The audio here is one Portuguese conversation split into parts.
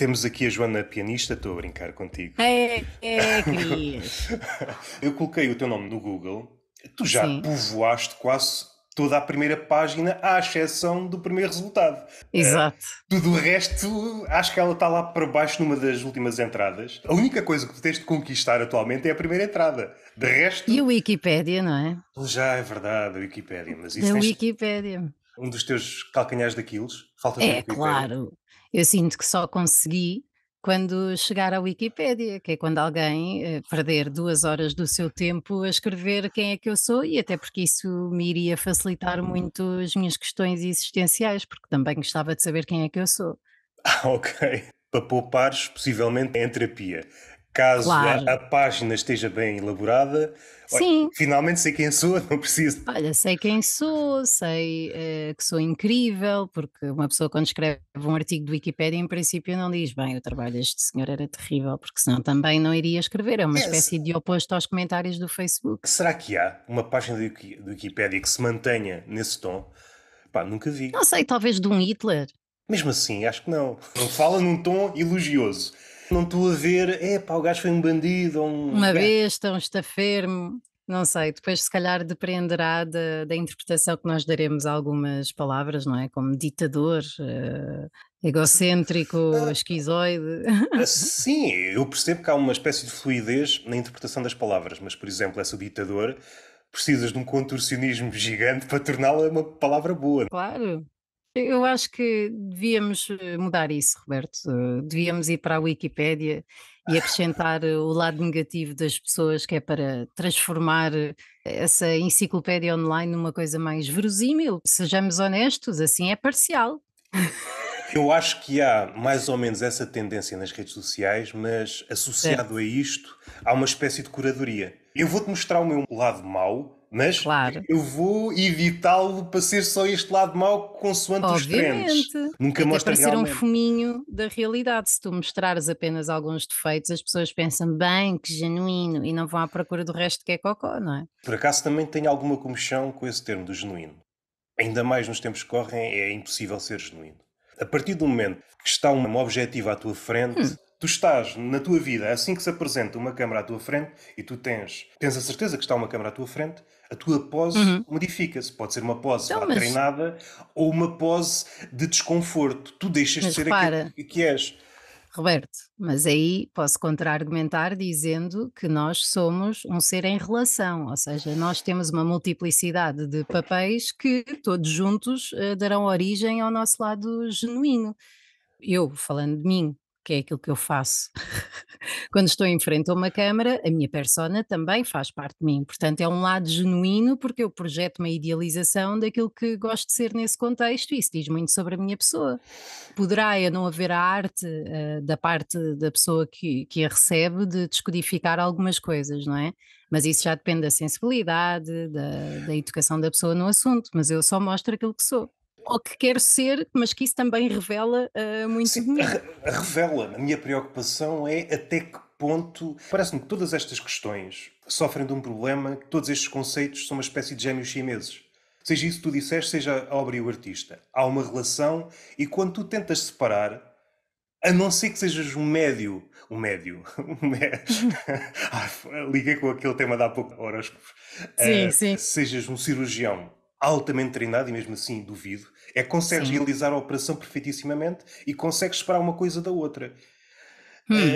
Temos aqui a Joana Pianista, estou a brincar contigo. É, é, querias. Eu coloquei o teu nome no Google, tu já Sim. povoaste quase toda a primeira página, à exceção do primeiro resultado. Eh, Exato. Uh, tudo o resto, acho que ela está lá para baixo numa das últimas entradas. A única coisa que tu tens de conquistar atualmente é a primeira entrada. De resto. E a Wikipédia, não é? Já é verdade, a Wikipédia. Mas isso a Wikipédia. Um dos teus calcanhares daquilo. Falta é, claro. Eu sinto que só consegui quando chegar à Wikipédia, que é quando alguém eh, perder duas horas do seu tempo a escrever quem é que eu sou, e até porque isso me iria facilitar muito as minhas questões existenciais, porque também gostava de saber quem é que eu sou. ok. Para poupares, possivelmente, em terapia. Caso claro. a, a, página esteja bem elaborada, Sim. Olha, finalmente sei quem sou, não preciso. Olha, sei quem sou, sei uh, que sou incrível, porque uma pessoa quando escreve um artigo do Wikipedia, em princípio, não diz bem o trabalho deste senhor era terrível, porque senão também não iria escrever. É uma espécie de oposto aos comentários do Facebook. Será que há uma página do, do Wikipedia que se mantenha nesse tom? Pá, nunca vi. Não sei, talvez de um Hitler. Mesmo assim, acho que não. Não fala num tom elogioso não estou a ver, é pá, o gajo foi um bandido um. Uma besta, um estafermo. Não sei, depois se calhar dependerá da, da, interpretação que nós daremos a algumas palavras, não é? Como ditador, uh, egocêntrico, uh, esquizoide. Ah, sim, eu percebo que há uma espécie de fluidez na interpretação das palavras, mas por exemplo, essa ditador precisas de um contorcionismo gigante para torná-la uma palavra boa. É? Claro, eu acho que devíamos eh, mudar isso, Roberto. Eh, devíamos ir para a Wikipédia e acrescentar eh, o lado negativo das pessoas, que é para transformar essa enciclopédia online numa coisa mais verosímil. Sejamos honestos, assim é parcial. Eu acho que há mais ou menos essa tendência nas redes sociais, mas associado é. a isto, há uma espécie de curadoria. Eu vou-te mostrar o meu lado mau mas claro. eu vou evitá-lo para ser só este lado mau consoante Obviamente. os trends. Nunca Até mostra para ser um fuminho da realidade. Se tu mostrares apenas alguns defeitos, as pessoas pensam bem, que genuíno, e não vão à procura do resto que é cocó, não é? Por acaso também tem alguma comichão com esse termo do genuíno. Ainda mais nos tempos que correm, é impossível ser genuíno. A partir do momento que está um objetivo à tua frente, hum tu estás na tua vida, assim que se apresenta uma câmara à tua frente, e tu tens, tens a certeza que está uma câmara à tua frente, a tua pose uhum. modifica-se. Pode ser uma pose então, mas... treinada ou uma pose de desconforto. Tu deixas mas de ser repara, aquilo que és. Roberto, mas aí posso contra-argumentar dizendo que nós somos um ser em relação, ou seja, nós temos uma multiplicidade de papéis que todos juntos eh, darão origem ao nosso lado genuíno. Eu, falando de mim, que é aquilo que eu faço. Quando estou em frente a uma câmara, a minha persona também faz parte de mim. Portanto, é um lado genuíno, porque eu projeto uma idealização daquilo que gosto de ser nesse contexto, e isso diz muito sobre a minha pessoa. Poderá eu não haver a arte uh, da parte da pessoa que, que a recebe de descodificar algumas coisas, não é? Mas isso já depende da sensibilidade, da, da educação da pessoa no assunto, mas eu só mostro aquilo que sou ou que quer ser, mas que isso também revela uh, muito. Sim, revela. A minha preocupação é até que ponto. Parece-me que todas estas questões sofrem de um problema, que todos estes conceitos são uma espécie de gêmeos chineses. Seja isso que tu disseste, seja a obra e o artista. Há uma relação e quando tu tentas separar, a não ser que sejas um médio. Um médio. Um médio. ah, liguei com aquele tema de há pouco horóscopos. Sim, uh, sim. Sejas um cirurgião altamente treinado, e mesmo assim duvido, é que consegues Sim. realizar a operação perfeitissimamente e consegues separar uma coisa da outra. Hum.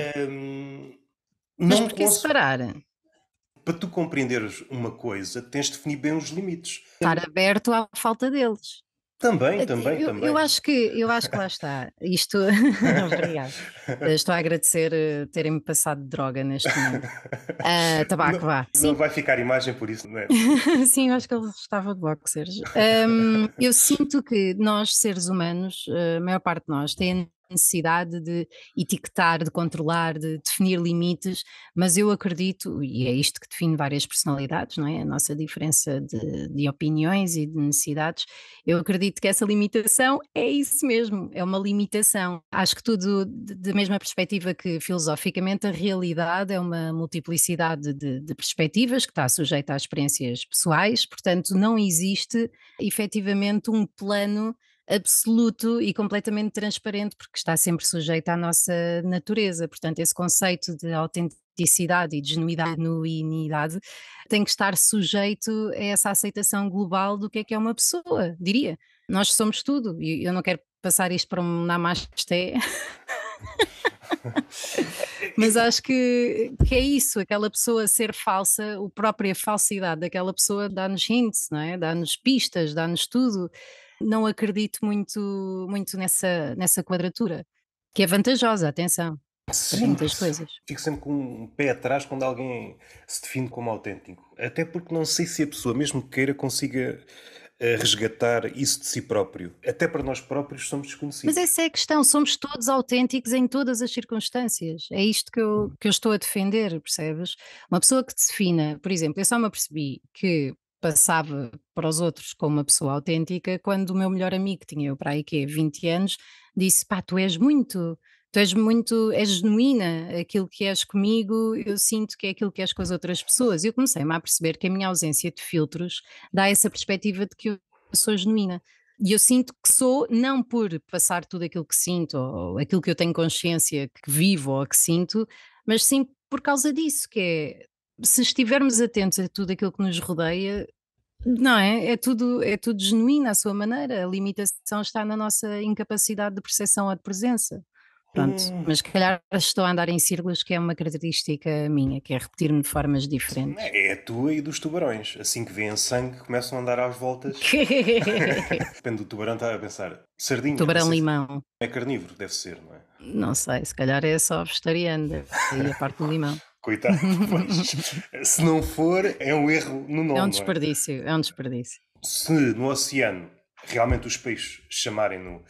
Um, Mas porquê separar? Para tu compreenderes uma coisa, tens de definir bem os limites. Estar aberto à falta deles. Também, também, eu, também. Eu acho que, eu acho que lá está. Isto. Eh, estou a agradecer eh, terem-me passado de droga neste momento. Uh, tabaco, não, vá. Não vai ficar imagem por isso, não é? Sim, eu acho que ele estava de boxers. Um, eu sinto que nós, seres humanos, eh, a maior parte de nós, temos necessidade de etiquetar, de controlar, de definir limites, mas eu acredito, e é isto que define várias personalidades, não é? A nossa diferença de, de, opiniões e de necessidades, eu acredito que essa limitação é isso mesmo, é uma limitação. Acho que tudo da mesma perspectiva que filosoficamente a realidade é uma multiplicidade de, de perspectivas que está sujeita às experiências pessoais, portanto não existe efetivamente um plano absoluto e completamente transparente, porque está sempre sujeito à nossa natureza. Portanto, esse conceito de autenticidade e de genuinidade tem que estar sujeito a essa aceitação global do que é que é uma pessoa, diria. Nós somos tudo, e eu não quero passar isto para um namasté. Mas acho que, que é isso, aquela pessoa ser falsa, a própria falsidade daquela pessoa dá-nos hints, não é? dá-nos pistas, dá-nos tudo não acredito muito, muito nessa, nessa quadratura, que é vantajosa, atenção. Sim, muitas coisas. Fico sempre com um pé atrás quando alguém se define como autêntico. Até porque não sei se a pessoa, mesmo que queira, consiga eh, resgatar isso de si próprio. Até para nós próprios somos desconhecidos. Mas essa é a questão, somos todos autênticos em todas as circunstâncias. É isto que eu, hum. que eu estou a defender, percebes? Uma pessoa que defina, por exemplo, eu só me apercebi que passava para os outros como uma pessoa autêntica, quando o meu melhor amigo, que tinha eu para aí quê, 20 anos, disse: pá, tu és muito, tu és muito, és genuína, aquilo que és comigo, eu sinto que é aquilo que és com as outras pessoas. E eu comecei-me a perceber que a minha ausência de filtros dá essa perspectiva de que eu sou genuína. E eu sinto que sou, não por passar tudo aquilo que sinto, ou aquilo que eu tenho consciência que vivo ou que sinto, mas sim por causa disso, que é se estivermos atentos a tudo aquilo que nos rodeia, não é? É tudo, é tudo genuíno à sua maneira. A limitação está na nossa incapacidade de percepção ou de presença. Pronto, hum. mas se calhar estou a andar em círculos, que é uma característica minha, que é repetir-me de formas diferentes. É, é a tua e dos tubarões. Assim que vêem sangue, começam a andar às voltas. Depende do tubarão, está a pensar. Sardinha. Tubarão-limão. É carnívoro, deve ser, não é? Não sei, se calhar é só vegetariano, e a parte do limão coitado. Pois, se não for, é um erro no nome. É um é? desperdício, é? é um desperdício. Se no oceano realmente os peixes chamarem-no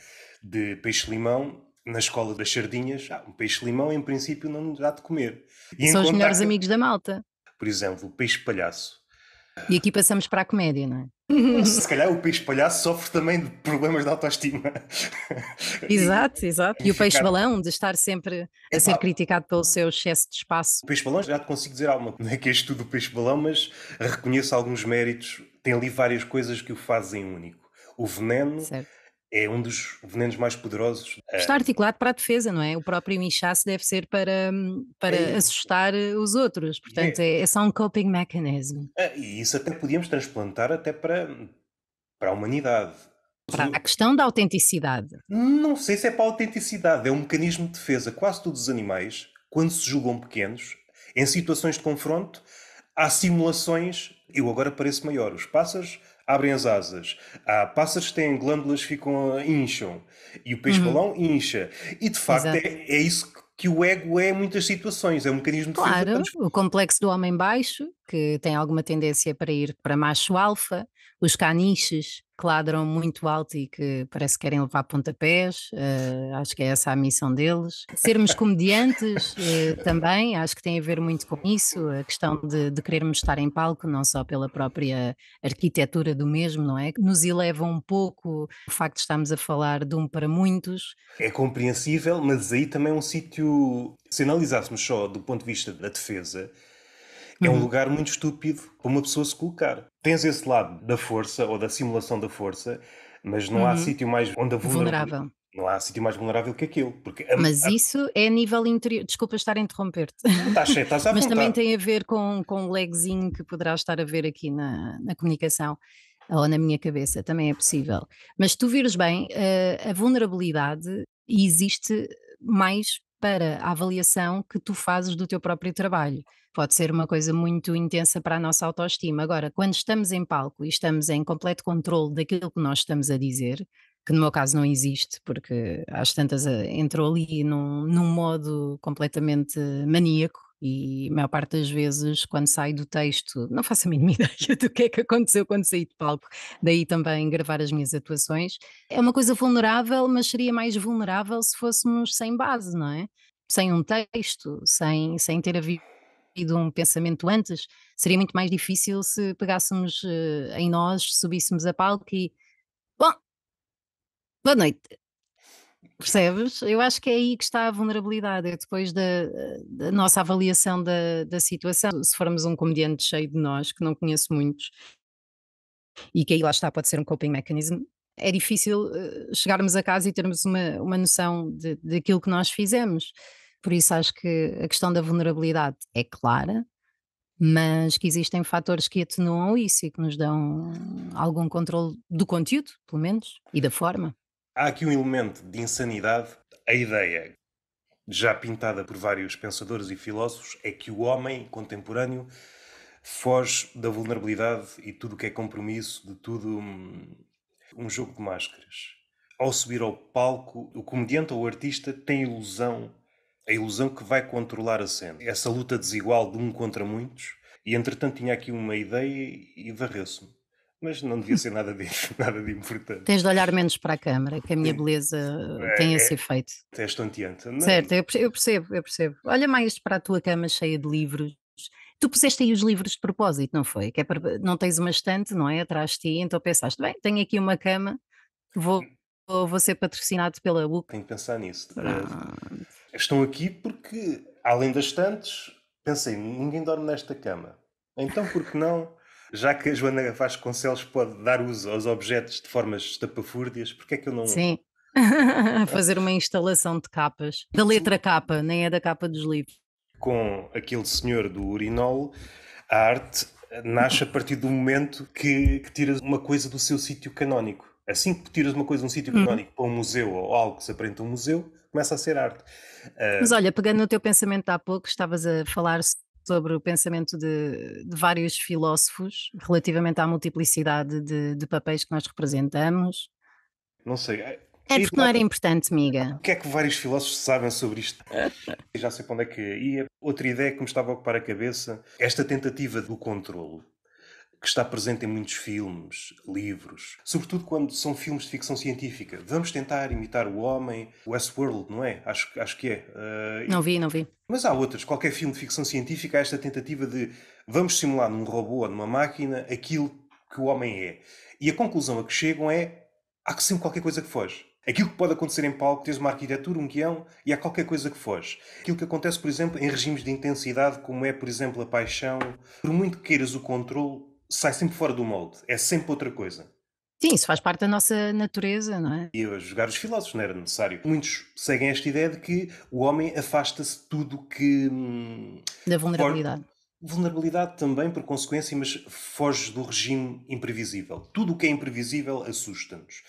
de peixe-limão, na escola das sardinhas, ah, um peixe-limão em princípio não dá de comer. E São os melhores amigos da malta. Por exemplo, o peixe-palhaço e aqui passamos para a comédia, não é? Se calhar o peixe palhaço sofre também de problemas de autoestima. Exato, exato. E o peixe balão de estar sempre a ser criticado pelo seu excesso de espaço. O peixe balão, já te consigo dizer alguma coisa, não é que este o peixe balão, mas reconheço alguns méritos. Tem ali várias coisas que o fazem único. O veneno. Certo é um dos venenos mais poderosos. Eh, Está articulado para a defesa, não é? O próprio inchaço deve ser para, hum, para é. assustar eh, os outros, portanto é. é. é só um coping mechanism. É, e isso até podíamos transplantar até para, para a humanidade. Para a questão da autenticidade. Não sei se é para a autenticidade, é um mecanismo de defesa. Quase todos os animais, quando se julgam pequenos, em situações de confronto, há simulações, eu agora pareço maior. Os pássaros abrem as asas. Há pássaros que têm glândulas que ficam, incham. E o peixe-balão uhum. incha. E de facto é, é, isso que o ego é em muitas situações. É um mecanismo de Claro, o complexo do homem baixo, que tem alguma tendência para ir para macho alfa, os caniches que ladram muito alto e que parece que querem levar pontapés, uh, acho que é essa a missão deles. Sermos comediantes uh, também, acho que tem a ver muito com isso, a questão de, de, querermos estar em palco, não só pela própria arquitetura do mesmo, não é? Nos eleva um pouco o facto de estarmos a falar de um para muitos. É compreensível, mas aí também é um sítio, se analisássemos só do ponto de vista da defesa, é um uhum. lugar muito estúpido para uma pessoa se colocar. Tens esse lado da força ou da simulação da força, mas não uhum. há sítio mais onde a Vulnerável. Não há sítio mais vulnerável que aquilo. Porque a, Mas a... isso é a nível interior. Desculpa estar a interromper-te. Estás, estás à Mas também tem a ver com, com o legzinho que poderás estar a ver aqui na, na comunicação ou na minha cabeça, também é possível. Mas tu vires bem, a, eh, a vulnerabilidade existe mais para a avaliação que tu fazes do teu próprio trabalho pode ser uma coisa muito intensa para a nossa autoestima. Agora, quando estamos em palco e estamos em completo controle daquilo que nós estamos a dizer, que no meu caso não existe, porque às tantas eh, entrou ali num, num modo completamente maníaco e a maior parte das vezes, quando sai do texto, não faço a mínima ideia do que é que aconteceu quando saí de palco. Daí também gravar as minhas atuações. É uma coisa vulnerável, mas seria mais vulnerável se fôssemos sem base, não é? Sem um texto, sem, sem ter vida tido um pensamento antes, seria muito mais difícil se pegássemos uh, em nós, subíssemos a palco e. Bom, boa noite. Percebes? Eu acho que é aí que está a vulnerabilidade, é depois da, da nossa avaliação da, da situação. Se formos um comediante cheio de nós, que não conheço muitos, e que aí lá está, pode ser um coping mechanism, é difícil eh, chegarmos a casa e termos uma, uma noção daquilo que nós fizemos. Por isso acho que a questão da vulnerabilidade é clara, mas que existem fatores que atenuam isso e que nos dão algum controle do conteúdo, pelo menos, e da forma. Há aqui um elemento de insanidade. A ideia, já pintada por vários pensadores e filósofos, é que o homem contemporâneo foge da vulnerabilidade e tudo o que é compromisso, de tudo hum, um jogo de máscaras. Ao subir ao palco, o comediante ou o artista tem ilusão a ilusão que vai controlar a cena. Essa luta desigual de um contra muitos. E entretanto tinha aqui uma ideia e varreu-se-me. Mas não devia ser nada disso, nada de importante. Tens de olhar menos para a câmara, que a minha beleza é, tem é. esse é, efeito. É estonteante. Não? Certo, eu percebo, eu percebo. Olha mais para a tua cama cheia de livros. Tu puseste aí os livros de propósito, não foi? Que é para, não tens uma estante, não é? Atrás de ti, então pensaste, bem, tenho aqui uma cama, vou, vou ser patrocinado pela UC. Tenho que pensar nisso. Ah, estão aqui porque, além das tantas pensei, ninguém dorme nesta cama. Então, por que não? Já que a Joana Vasconcelos pode dar uso aos objetos de formas estapafúrdias, que é que eu não. Sim. Fazer uma instalação de capas, da letra capa, nem é da capa dos livros. Com aquele senhor do urinol, a arte nasce a partir do momento que, que tiras uma coisa do seu sítio canónico. Assim que tiras uma coisa de um sítio uhum. canónico para um museu ou algo que se aparenta um museu, começa a ser arte. Uh... Mas olha, ah, pegando no teu pensamento de há pouco, estavas a falar sobre o pensamento de, de vários filósofos relativamente à multiplicidade de, de, papéis que nós representamos. Não sei. É porque não era importante, amiga. O que é que vários filósofos sabem sobre isto? Já sei para onde é que ia. Outra ideia que me estava a ocupar a cabeça, esta tentativa do controlo que está presente em muitos filmes, livros, sobretudo quando são filmes de ficção científica. Vamos tentar imitar o homem, Westworld, não é? Acho, acho que é. Uh, não vi, não vi. Mas há outras. Qualquer filme de ficção científica há esta tentativa de vamos simular num robô ou numa máquina aquilo que o homem é. E a conclusão a que chegam é há sempre qualquer coisa que foge. Aquilo que pode acontecer em palco, tens uma arquitetura, um guião e há qualquer coisa que foge. Aquilo que acontece, por exemplo, em regimes de intensidade, como é, por exemplo, a paixão, por muito que queiras o controle, sai sempre fora do molde, é sempre outra coisa. Sim, isso faz parte da nossa natureza, não é? E eu jogar os filósofos não era necessário. Muitos seguem esta ideia de que o homem afasta-se tudo que. Hum, da vulnerabilidade. Vulnerabilidade também, por consequência, mas foge do regime imprevisível. Tudo o que é imprevisível assusta-nos.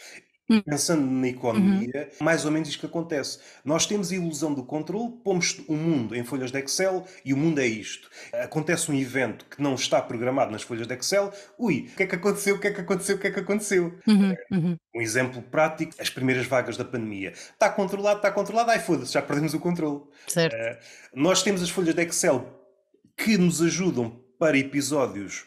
Hum. Pensando na economia, uhum. mais ou menos isto que acontece. Nós temos a ilusão do controle, pomos o mundo em folhas de Excel e o mundo é isto. Acontece um evento que não está programado nas folhas de Excel, ui, o que é que aconteceu, o que é que aconteceu, o que é que aconteceu? Uhum. É uhum. Um exemplo prático, as primeiras vagas da pandemia. Está controlado, está controlado, ai foda-se, já perdemos o controle. Certo. Uh, nós temos as folhas de Excel que nos ajudam para episódios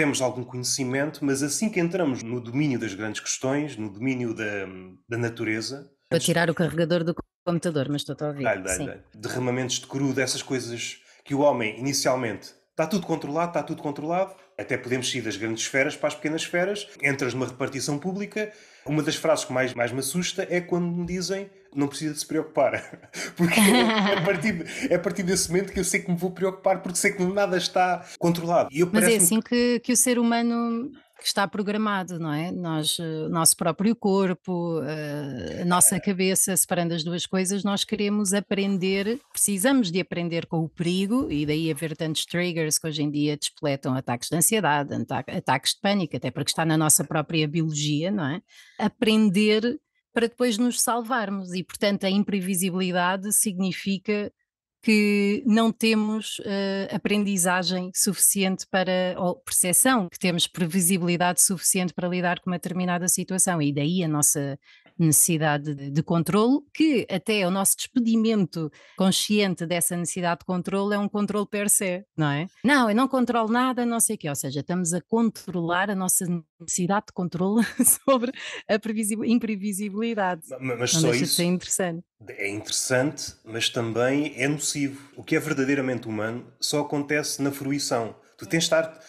temos algum conhecimento, mas assim que entramos no domínio das grandes questões, no domínio da, da natureza. para tirar o carregador do computador, mas estou a ouvir. Dai, dai, dai. Derramamentos de crudo, essas coisas que o homem inicialmente está tudo controlado, está tudo controlado. Até podemos ir das grandes esferas para as pequenas esferas. Entras numa repartição pública. Uma das frases que mais, mais me assusta é quando me dizem não precisa de se preocupar. Porque é, é a, partir, é a partir desse momento que eu sei que me vou preocupar, porque sei que nada está controlado. E eu Mas é assim que, que o ser humano que está programado, não é? Nós, eh, o nosso próprio corpo, eh, a nossa cabeça, separando as duas coisas, nós queremos aprender, precisamos de aprender com o perigo, e daí haver tantos triggers que hoje em dia despletam ataques de ansiedade, ataques de pânico, até porque está na nossa própria biologia, não é? Aprender para depois nos salvarmos. E, portanto, a imprevisibilidade significa que não temos uh, aprendizagem suficiente para, ou percepção, que temos previsibilidade suficiente para lidar com uma determinada situação. E daí a nossa necessidade de, de controlo, que até o nosso despedimento consciente dessa necessidade de controlo é um controlo per se, não é? Não, eu não controlo nada, não sei o quê. Ou seja, estamos a controlar a nossa necessidade de controlo sobre a imprevisibilidade. Mas, mas só isso é interessante. É interessante, mas também é nocivo. O que é verdadeiramente humano só acontece na fruição. Tu tens de estar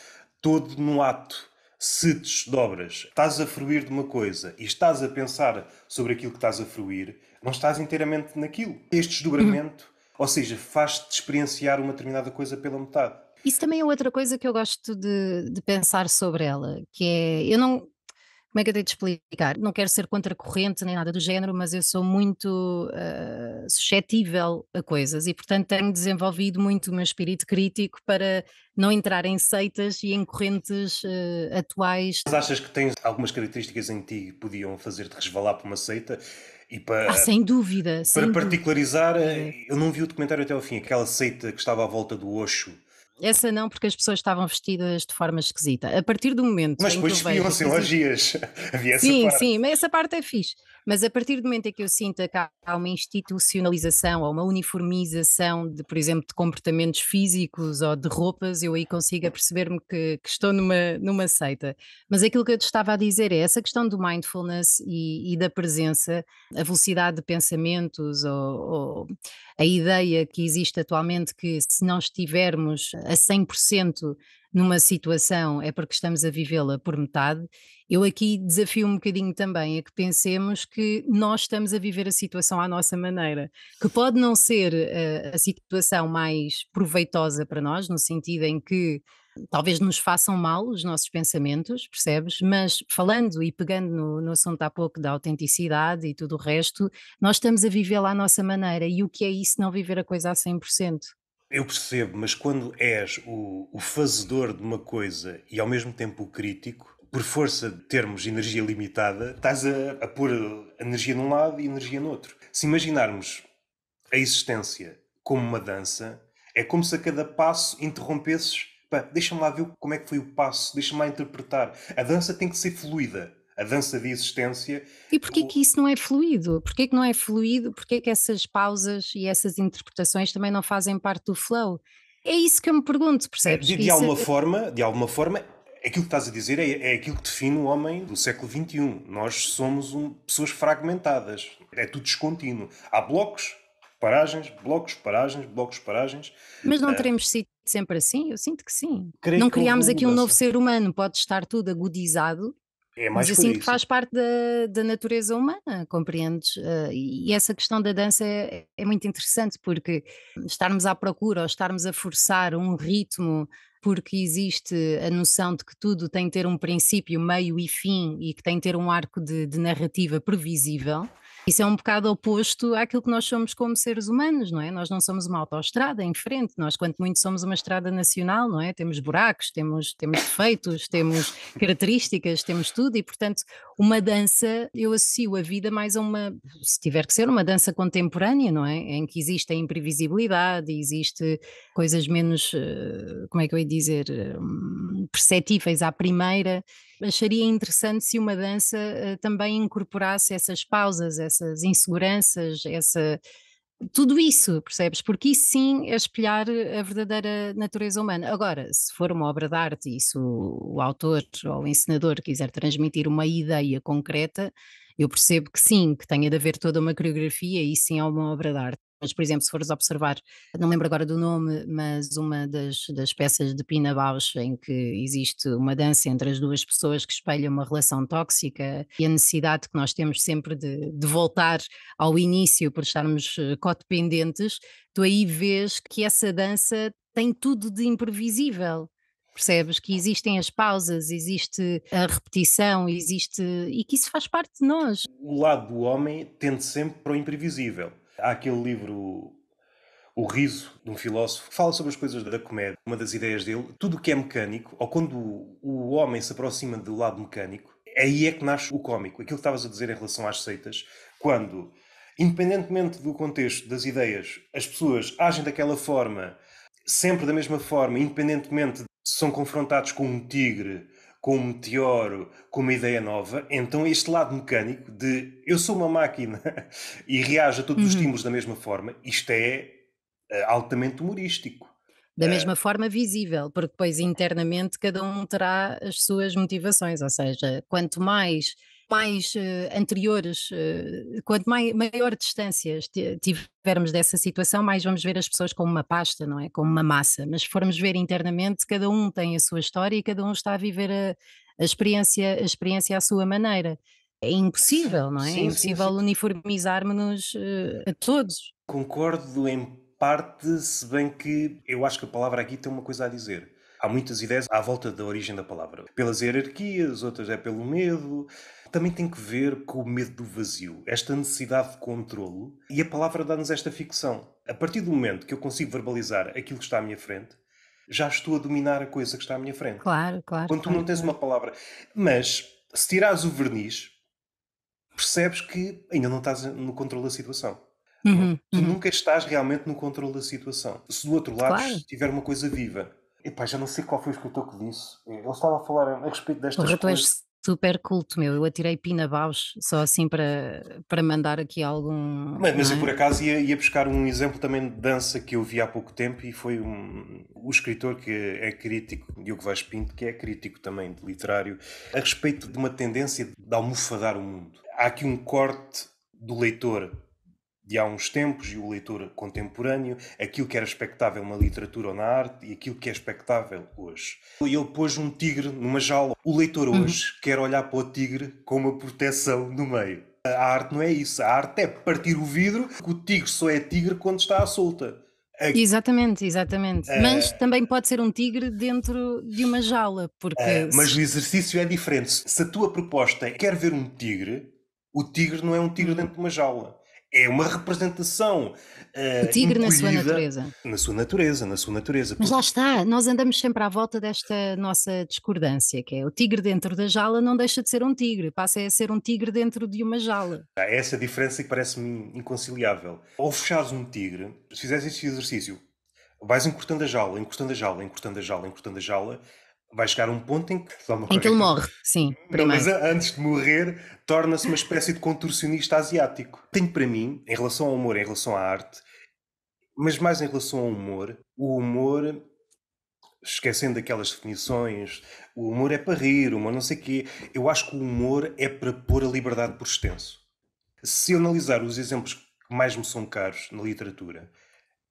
todo no ato se te desdobras, estás a fruir de uma coisa e estás a pensar sobre aquilo que estás a fruir, não estás inteiramente naquilo. Este desdobramento, uhum. ou seja, faz-te experienciar uma determinada coisa pela metade. Isso também é outra coisa que eu gosto de, de pensar sobre ela, que é eu não como é que eu tenho de explicar? Não quero ser contracorrente nem nada do género, mas eu sou muito uh, suscetível a coisas e, portanto, tenho desenvolvido muito o meu espírito crítico para não entrar em seitas e em correntes uh, atuais. Mas achas que tens algumas características em ti que podiam fazer-te resvalar para uma seita? E para, ah, sem dúvida. Para sem particularizar, dúvida. Eh, eu não vi o documentário até ao fim, aquela seita que estava à volta do Oxo essa não, porque as pessoas estavam vestidas de forma esquisita. A partir do momento. Mas depois despiam-se elogias. sim, sim, mas essa parte é fixe. Mas a partir do momento em que eu sinta que há uma institucionalização ou uma uniformização de, por exemplo, de comportamentos físicos ou de roupas, eu aí consigo perceber-me que, que, estou numa, numa seita. Mas aquilo que eu te estava a dizer é essa questão do mindfulness e, e da presença, a velocidade de pensamentos ou, ou a ideia que existe atualmente que se não estivermos a 100% numa situação é porque estamos a vivê-la por metade, eu aqui desafio um bocadinho também a que pensemos que nós estamos a viver a situação à nossa maneira, que pode não ser a, eh, a situação mais proveitosa para nós, no sentido em que talvez nos façam mal os nossos pensamentos, percebes? Mas falando e pegando no, no assunto há pouco da autenticidade e tudo o resto, nós estamos a vivê-la à nossa maneira. E o que é isso não viver a coisa a 100%? Eu percebo, mas quando és o, o fazedor de uma coisa e ao mesmo tempo o crítico, por força de termos energia limitada, estás a, a pôr energia num lado e energia no outro. Se imaginarmos a existência como uma dança, é como se a cada passo interrompesses. Deixa-me lá ver como é que foi o passo, deixa-me lá interpretar. A dança tem que ser fluida a dança de existência. E porquê o... que isso não é fluido? Porquê que não é fluido? Porquê que essas pausas e essas interpretações também não fazem parte do flow? É isso que eu me pergunto, é, percebes? de, de é alguma forma, de alguma forma, aquilo que estás a dizer é, é, aquilo que define o homem do século XXI. Nós somos um, pessoas fragmentadas. É tudo descontínuo. Há blocos, paragens, blocos, paragens, blocos, paragens. Mas não ah, teremos sido sempre assim? Eu sinto que sim. Creio não criámos aqui um novo ser humano. Pode estar tudo agudizado é mais Mas assim que faz parte da, da natureza humana, compreendes? Eh, e essa questão da dança é, é, muito interessante porque estarmos à procura ou estarmos a forçar um ritmo porque existe a noção de que tudo tem que ter um princípio, meio e fim e que tem que ter um arco de, de narrativa previsível isso é um bocado oposto àquilo que nós somos como seres humanos, não é? Nós não somos uma autoestrada em frente, nós quanto muito somos uma estrada nacional, não é? Temos buracos, temos, temos defeitos, temos características, temos tudo e, portanto, uma dança, eu associo a vida mais a uma, se tiver que ser, uma dança contemporânea, não é? Em que existe a imprevisibilidade, existe coisas menos, eh, como é que eu ia dizer, hum, perceptíveis à primeira acharia interessante se uma dança uh, também incorporasse essas pausas, essas inseguranças, essa tudo isso, percebes? Porque isso sim é espelhar eh, a verdadeira natureza humana. Agora, se for uma obra de arte e se o, o, autor ou o ensinador quiser transmitir uma ideia concreta, eu percebo que sim, que tenha de haver toda uma coreografia e sim é uma obra de arte mas por exemplo, se fores observar, não lembro agora do nome, mas uma das, das peças de Pina Bausch em que existe uma dança entre as duas pessoas que espelha uma relação tóxica e a necessidade que nós temos sempre de, de voltar ao início por estarmos eh, codependentes, tu aí vês que essa dança tem tudo de imprevisível. Percebes que existem as pausas, existe a repetição, existe. e que isso faz parte de nós. O lado do homem tende sempre para o imprevisível Há aquele livro o riso de um filósofo que fala sobre as coisas da comédia. Uma das ideias dele, tudo o que é mecânico, ou quando o homem se aproxima do lado mecânico, aí é que nasce o cómico. Aquilo que estavas a dizer em relação às seitas, quando, independentemente do contexto das ideias, as pessoas agem daquela forma, sempre da mesma forma, independentemente se são confrontados com um tigre com um meteoro, com uma ideia nova, então este lado mecânico de eu sou uma máquina e reajo a todos uhum. os estímulos da mesma forma, isto é uh, altamente humorístico. Da uh, mesma forma visível, porque depois internamente cada um terá as suas motivações, ou seja, quanto mais mais uh, anteriores, uh, quanto mai, maior distância tivermos dessa situação, mais vamos ver as pessoas como uma pasta, não é? Como uma massa. Mas se formos ver internamente, cada um tem a sua história e cada um está a viver a, a experiência, a experiência à sua maneira. É impossível, não é? é sim, é impossível uniformizarmos-nos uh, a todos. Concordo em parte, se bem que eu acho que a palavra aqui tem uma coisa a dizer há muitas ideias à volta da origem da palavra. Pelas hierarquias, outras é pelo medo, também tem que ver com o medo do vazio, esta necessidade de controlo, e a palavra dá-nos esta ficção. A partir do momento que eu consigo verbalizar aquilo que está à minha frente, já estou a dominar a coisa que está à minha frente. Claro, claro. Quando tu claro, não tens claro. uma palavra. Mas se tirares o verniz, percebes que ainda não estás no controle da situação. Uhum, é? tu uhum. nunca estás realmente no controle da situação. Se do outro lado claro. tiver uma coisa viva, Epá, já não sei qual foi o escritor que disse. Ele estava a falar a respeito destas coisas super culto, meu. Eu atirei Pina baus só assim para, para mandar aqui algum. Mas, mas é? eu por acaso ia, ia buscar um exemplo também de dança que eu vi há pouco tempo e foi um, o escritor que é crítico, Diogo Vaz Pinto, que é crítico também de literário, a respeito de uma tendência de almofadar o mundo. Há aqui um corte do leitor de há uns tempos e o leitor contemporâneo, aquilo que era expectável na literatura ou na arte e aquilo que é expectável hoje. E ele pôs um tigre numa jaula. O leitor uhum. hoje uhum. quer olhar para o tigre com uma proteção no meio. A arte não é isso. A arte é partir o vidro, porque o tigre só é tigre quando está à solta. A... Exatamente, exatamente. Eh, mas também pode ser um tigre dentro de uma jaula, porque. Eh, mas o exercício é diferente. Se a tua proposta é quer ver um tigre, o tigre não é um tigre uhum. dentro de uma jaula é uma representação. Uh, eh, o tigre na sua natureza. Na sua natureza, na sua natureza. Mas lá está, nós andamos sempre à volta desta nossa discordância, que é o tigre dentro da jala não deixa de ser um tigre, passa a ser um tigre dentro de uma jala. Há tá, essa diferença que parece-me inconciliável. Ou fechares um tigre, se fizeres este exercício, vais encurtando a encurtando a jaula, encurtando a jaula, encurtando a jaula, encurtando a jaula vai chegar um ponto em que, em que ele é morre, sim. Não, mas antes de morrer, torna-se uma espécie de contorcionista asiático. Tenho para mim, em relação ao humor, em relação à arte, mas mais em relação ao humor, o humor, esquecendo aquelas definições, o humor é para rir, o humor não sei o quê. Eu acho que o humor é para pôr a liberdade por extenso. Se eu analisar os exemplos que mais me são caros na literatura,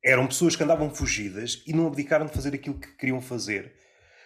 eram pessoas que andavam fugidas e não abdicaram de fazer aquilo que queriam fazer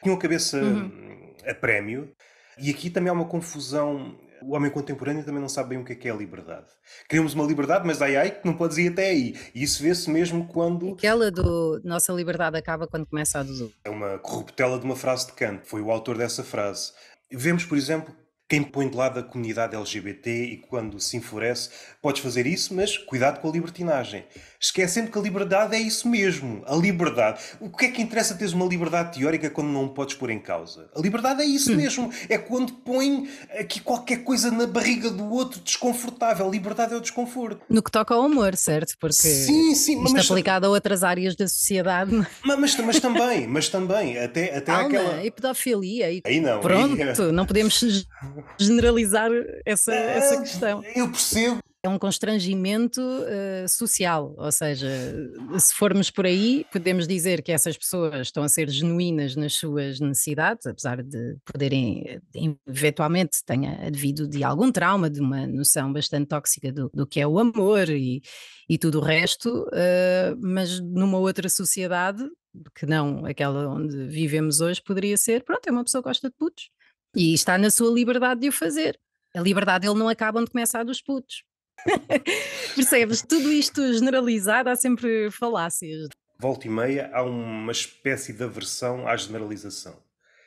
tinham a cabeça uhum. Hum, a prémio. E aqui também há uma confusão. O homem contemporâneo também não sabe bem o que é, que é a liberdade. Queremos uma liberdade, mas ai ai, que não podes ir até aí. E isso vê-se mesmo quando. Aquela do nossa liberdade acaba quando começa a dos É uma corruptela de uma frase de Kant, foi o autor dessa frase. Vemos, por exemplo, quem põe de lado a comunidade LGBT e quando se enfurece, podes fazer isso, mas cuidado com a libertinagem esquecendo que a liberdade é isso mesmo. A liberdade. O que é que interessa teres uma liberdade teórica quando não podes pôr em causa? A liberdade é isso hum. mesmo. É quando põe aqui qualquer coisa na barriga do outro desconfortável. A liberdade é o desconforto. No que toca ao humor, certo? Porque sim, sim, isto mas, aplicado a outras áreas da sociedade. É? Mas, mas, mas também, mas também, até, até Alma, aquela... e pedofilia. E... Aí não. Pronto, aí... É. não podemos generalizar essa, essa questão. Eu percebo é um constrangimento uh, social, ou seja, se formos por aí, podemos dizer que essas pessoas estão a ser genuínas nas suas necessidades, apesar de poderem, eh, eventualmente, tenha devido de algum trauma, de uma noção bastante tóxica do, do que é o amor e, e tudo o resto, uh, mas numa outra sociedade, que não aquela onde vivemos hoje, poderia ser, pronto, é uma pessoa que gosta de putos e está na sua liberdade de o fazer. A liberdade dele não acaba onde começa a dos putos. Percebes? Tudo isto generalizado há sempre falácias. Volta e meia há uma espécie de aversão à generalização.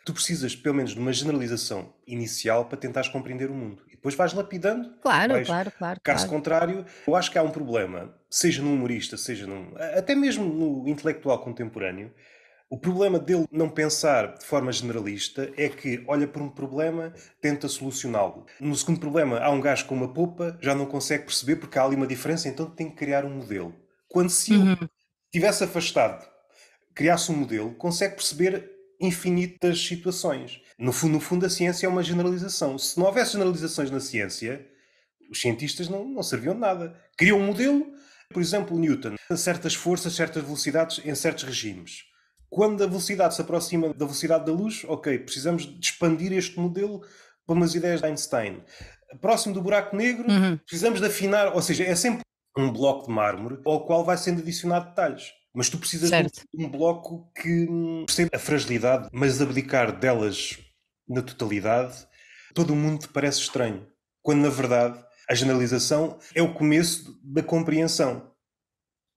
Tu precisas, pelo menos, de uma generalização inicial para tentares compreender o mundo. E depois vais lapidando. Claro, vais... claro, claro. Caso claro. contrário, eu acho que há um problema, seja no humorista, seja num. até mesmo no intelectual contemporâneo, o problema dele não pensar de forma generalista é que olha para um problema, tenta solucioná-lo. No segundo problema, há um gajo com uma polpa, já não consegue perceber porque há ali uma diferença, então tem que criar um modelo. Quando se uhum. ele tivesse afastado, criasse um modelo, consegue perceber infinitas situações. No fundo, no fundo, a ciência é uma generalização. Se não houvesse generalizações na ciência, os cientistas não, não serviam de nada. Criam um modelo, por exemplo, Newton, certas forças, certas velocidades em certos regimes. Quando a velocidade se aproxima da velocidade da luz, ok, precisamos de expandir este modelo para umas ideias de Einstein. Próximo do buraco negro, uhum. precisamos de afinar, ou seja, é sempre um bloco de mármore ao qual vai sendo adicionado detalhes. Mas tu precisas certo. de um bloco que hum, perceba a fragilidade, mas abdicar delas na totalidade, todo o mundo te parece estranho. Quando na verdade a generalização é o começo da compreensão.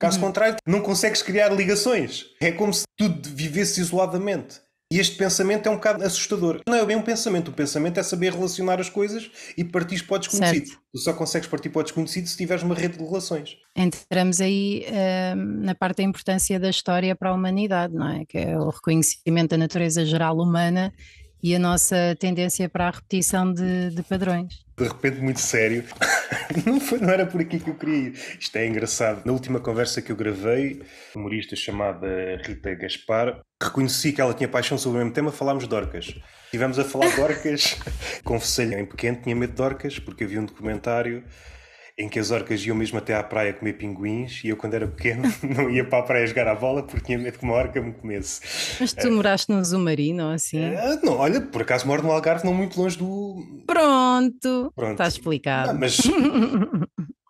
Caso hum. contrário, não consegues criar ligações. É como se tudo vivesse isoladamente. E este pensamento é um bocado assustador. Não é bem um pensamento. O pensamento é saber relacionar as coisas e partir para o desconhecido. Certo. Tu só consegues partir para o desconhecido se tiveres uma rede de relações. Entramos aí uh, na parte da importância da história para a humanidade, não é? Que é o reconhecimento da natureza geral humana e a nossa tendência para a repetição de, de padrões de repente muito sério. não, foi, não era por aqui que eu queria ir. Isto é engraçado. Na última conversa que eu gravei, uma humorista chamada Rita Gaspar, reconheci que ela tinha paixão sobre o mesmo tema, falámos de orcas. Estivemos a falar de orcas. Confessei-lhe, em pequeno tinha medo de orcas, porque havia um documentário em que as orcas iam mesmo até à praia comer pinguins e eu, quando era pequeno, não ia para a praia jogar a bola porque tinha medo que uma orca me comesse. Mas tu moraste num submarino assim? Uh, não, olha, por acaso moro no Algarve, não muito longe do. Pronto, Pronto. está explicado. mas.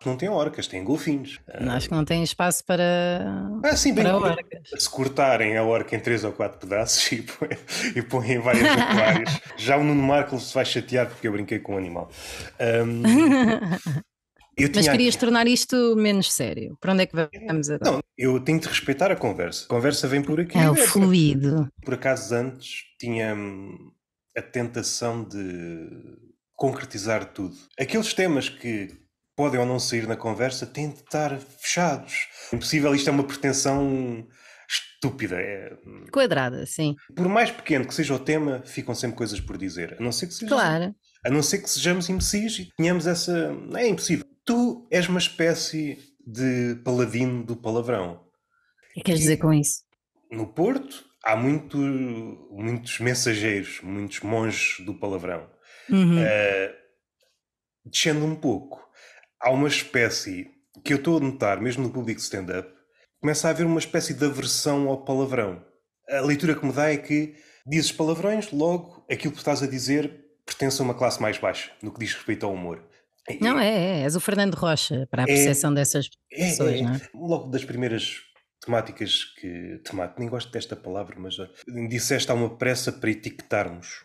não tem orcas, tem golfinhos. Não, acho que não tem espaço para. Ah, sim, para orcas. Se cortarem a orca em três ou quatro pedaços e põem, e põem em várias aquários, já o Nuno Marco se vai chatear porque eu brinquei com o um animal. Um, mas querias tornar isto menos sério. Para onde é que vamos agora? Não, eu tenho de respeitar a conversa. A conversa vem por aqui. É o fluido. Por acaso, antes tinha hum, a tentação de concretizar tudo. Aqueles temas que podem ou não sair na conversa têm de estar fechados. Impossível, isto é uma pretensão estúpida. É... Hum. Quadrada, sim. Por mais pequeno que seja o tema, ficam sempre coisas por dizer. A não ser que sejamos, claro. a não ser que sejamos imbecis e tenhamos essa. Hum, é impossível tu és uma espécie de paladino do palavrão. O que queres dizer com isso? No Porto há muito, muitos mensageiros, muitos monges do palavrão. Uhum. Uh, descendo um pouco, há uma espécie que eu estou a notar, mesmo no público stand-up, começa a haver uma espécie de aversão ao palavrão. A leitura que me dá é que dizes palavrões, logo aquilo que estás a dizer pertence a uma classe mais baixa, no que diz respeito ao humor. Não, é, é, é, és o Fernando Rocha para a é, percepção é, dessas pessoas, é, não é? Logo das primeiras temáticas que. Temática, nem gosto desta palavra, mas disseste há uma pressa para etiquetarmos.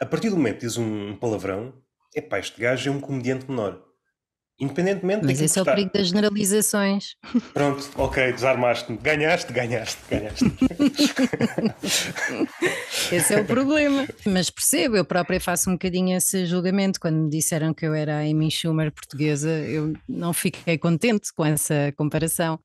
A partir do momento que diz um palavrão, é pá, este gajo é um comediante menor. Independentemente Mas esse é o perigo das generalizações. Pronto, ok, desarmaste-me. Ganhaste, ganhaste, ganhaste. esse é o problema. Mas percebo, eu própria faço um bocadinho esse julgamento. Quando me disseram que eu era a Amy Schumer portuguesa, eu não fiquei contente com essa comparação.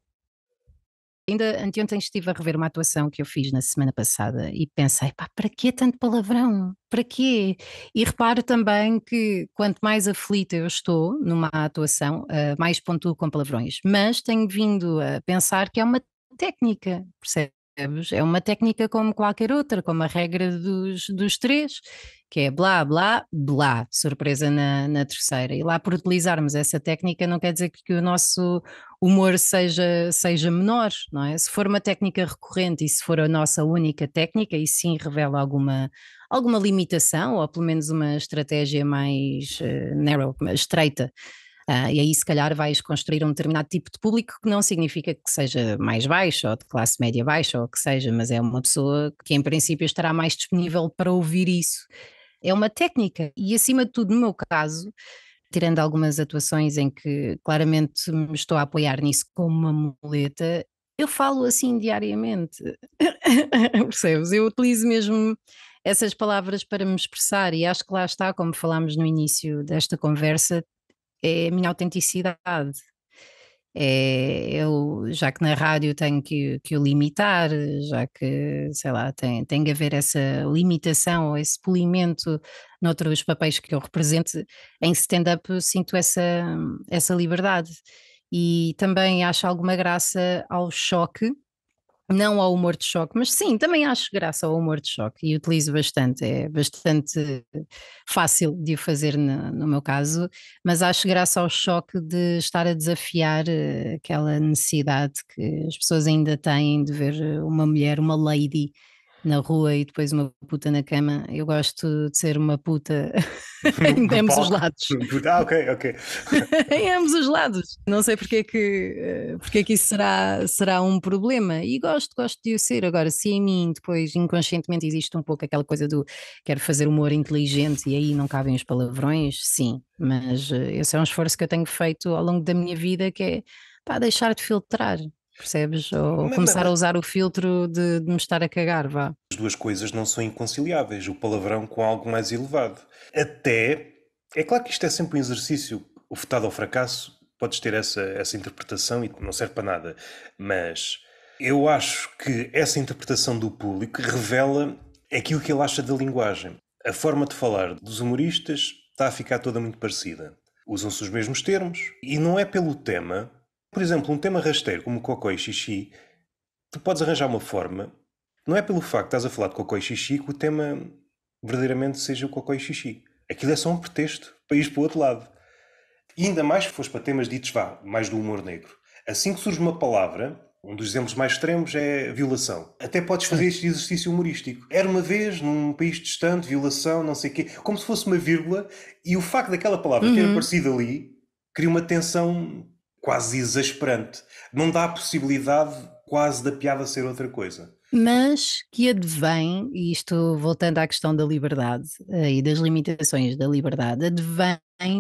Ainda anteontem estive a rever uma atuação que eu fiz na semana passada e pensei, pá, para que tanto palavrão? Para quê? E reparo também que quanto mais aflita eu estou numa atuação, ah, mais pontuo com palavrões. Mas tenho vindo a pensar que é uma técnica, percebe? percebes? É uma técnica como qualquer outra, como a regra dos, dos três, que é blá, blá, blá, surpresa na, na terceira. E lá por utilizarmos essa técnica não quer dizer que, que o nosso humor seja, seja menor, não é? Se for uma técnica recorrente e se for a nossa única técnica, e sim revela alguma, alguma limitação ou pelo menos uma estratégia mais uh, narrow, estreita Uh, e aí, se calhar, vais construir um determinado tipo de público que não significa que seja mais baixo ou de classe média baixa ou o que seja, mas é uma pessoa que, em princípio, estará mais disponível para ouvir isso. É uma técnica. E, acima de tudo, no meu caso, tirando algumas atuações em que claramente me estou a apoiar nisso como uma muleta, eu falo assim diariamente. Percebes? Eu utilizo mesmo essas palavras para me expressar e acho que lá está, como falámos no início desta conversa, é a minha autenticidade. É, eu, já que na rádio tenho que, que o limitar, já que, sei lá, tem, tem que haver essa limitação ou esse polimento noutros papéis que eu represento, em stand-up sinto essa, essa liberdade. E também acho alguma graça ao choque não ao humor de choque, mas sim, também acho graça ao humor de choque e utilizo bastante, é bastante fácil de o fazer no, no, meu caso, mas acho graça ao choque de estar a desafiar eh, aquela necessidade que as pessoas ainda têm de ver uma mulher, uma lady, na rua e depois uma puta na cama. Eu gosto de ser uma puta em ambos os lados. Ah, ok, ok. em ambos os lados. Não sei porque é que, eh, porque é que isso será, será um problema. E gosto, gosto de o ser. Agora, se em mim depois inconscientemente existe um pouco aquela coisa do quero fazer humor inteligente e aí não cabem os palavrões, sim. Mas eh, esse é um esforço que eu tenho feito ao longo da minha vida que é pá, deixar de filtrar percebes? Ou mas, começar mas... a usar o filtro de, de me estar a cagar, vá. As duas coisas não são inconciliáveis, o palavrão com algo mais elevado. Até, é claro que isto é sempre um exercício, o votado ao fracasso, podes ter essa, essa interpretação e não serve para nada, mas eu acho que essa interpretação do público revela aquilo que ele acha da linguagem. A forma de falar dos humoristas está a ficar toda muito parecida. Usam-se os mesmos termos e não é pelo tema, por exemplo, um tema rasteiro como cocô e xixi, tu podes arranjar uma forma. Não é pelo facto de estás a falar de cocô e xixi que o tema verdadeiramente seja o cocô e xixi. Aquilo é só um pretexto para ir para o outro lado. E ainda mais se fores para temas ditos, vá, mais do humor negro. Assim que surge uma palavra, um dos exemplos mais extremos é violação. Até podes fazer este exercício humorístico. Era uma vez, num país distante, violação, não sei o quê, como se fosse uma vírgula, e o facto daquela palavra uhum. ter aparecido ali cria uma tensão quase exasperante. Não dá a possibilidade quase da piada ser outra coisa. Mas que advém, e isto voltando à questão da liberdade eh, e das limitações da liberdade, advém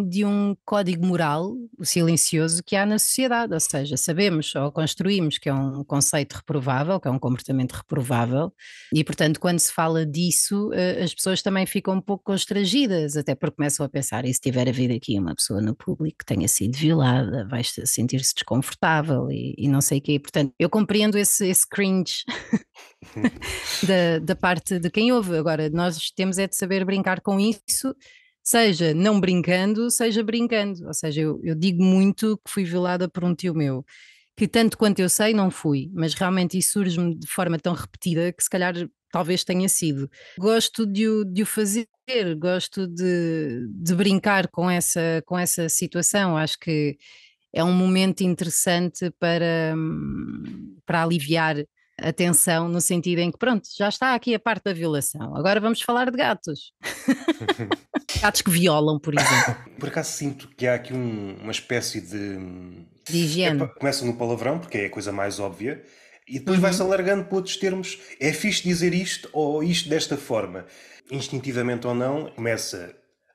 de um código moral silencioso que há na sociedade, ou seja, sabemos ou construímos que é um conceito reprovável, que é um comportamento reprovável, e portanto, quando se fala disso, eh, as pessoas também ficam um pouco constrangidas, até porque começam a pensar: e se tiver havido aqui uma pessoa no público que tenha sido violada, vai sentir-se desconfortável e, e, não sei o quê. Portanto, eu compreendo esse, esse cringe da, da parte de quem ouve. Agora, nós temos é de saber brincar com isso seja não brincando, seja brincando. Ou seja, eu, eu digo muito que fui violada por um tio meu que tanto quanto eu sei não fui, mas realmente isso surge-me de forma tão repetida que se calhar talvez tenha sido. Gosto de o, de o fazer, gosto de, de brincar com essa, com essa situação, acho que é um momento interessante para, hum, para aliviar atenção no sentido em que, pronto, já está aqui a parte da violação, agora vamos falar de gatos. gatos que violam, por exemplo. Por acaso sinto que há aqui um, uma espécie de. de higiene. É, começa no palavrão, porque é a coisa mais óbvia. E depois uhum. vai-se alargando para outros termos. É fixe dizer isto ou isto desta forma. Instintivamente ou não, começa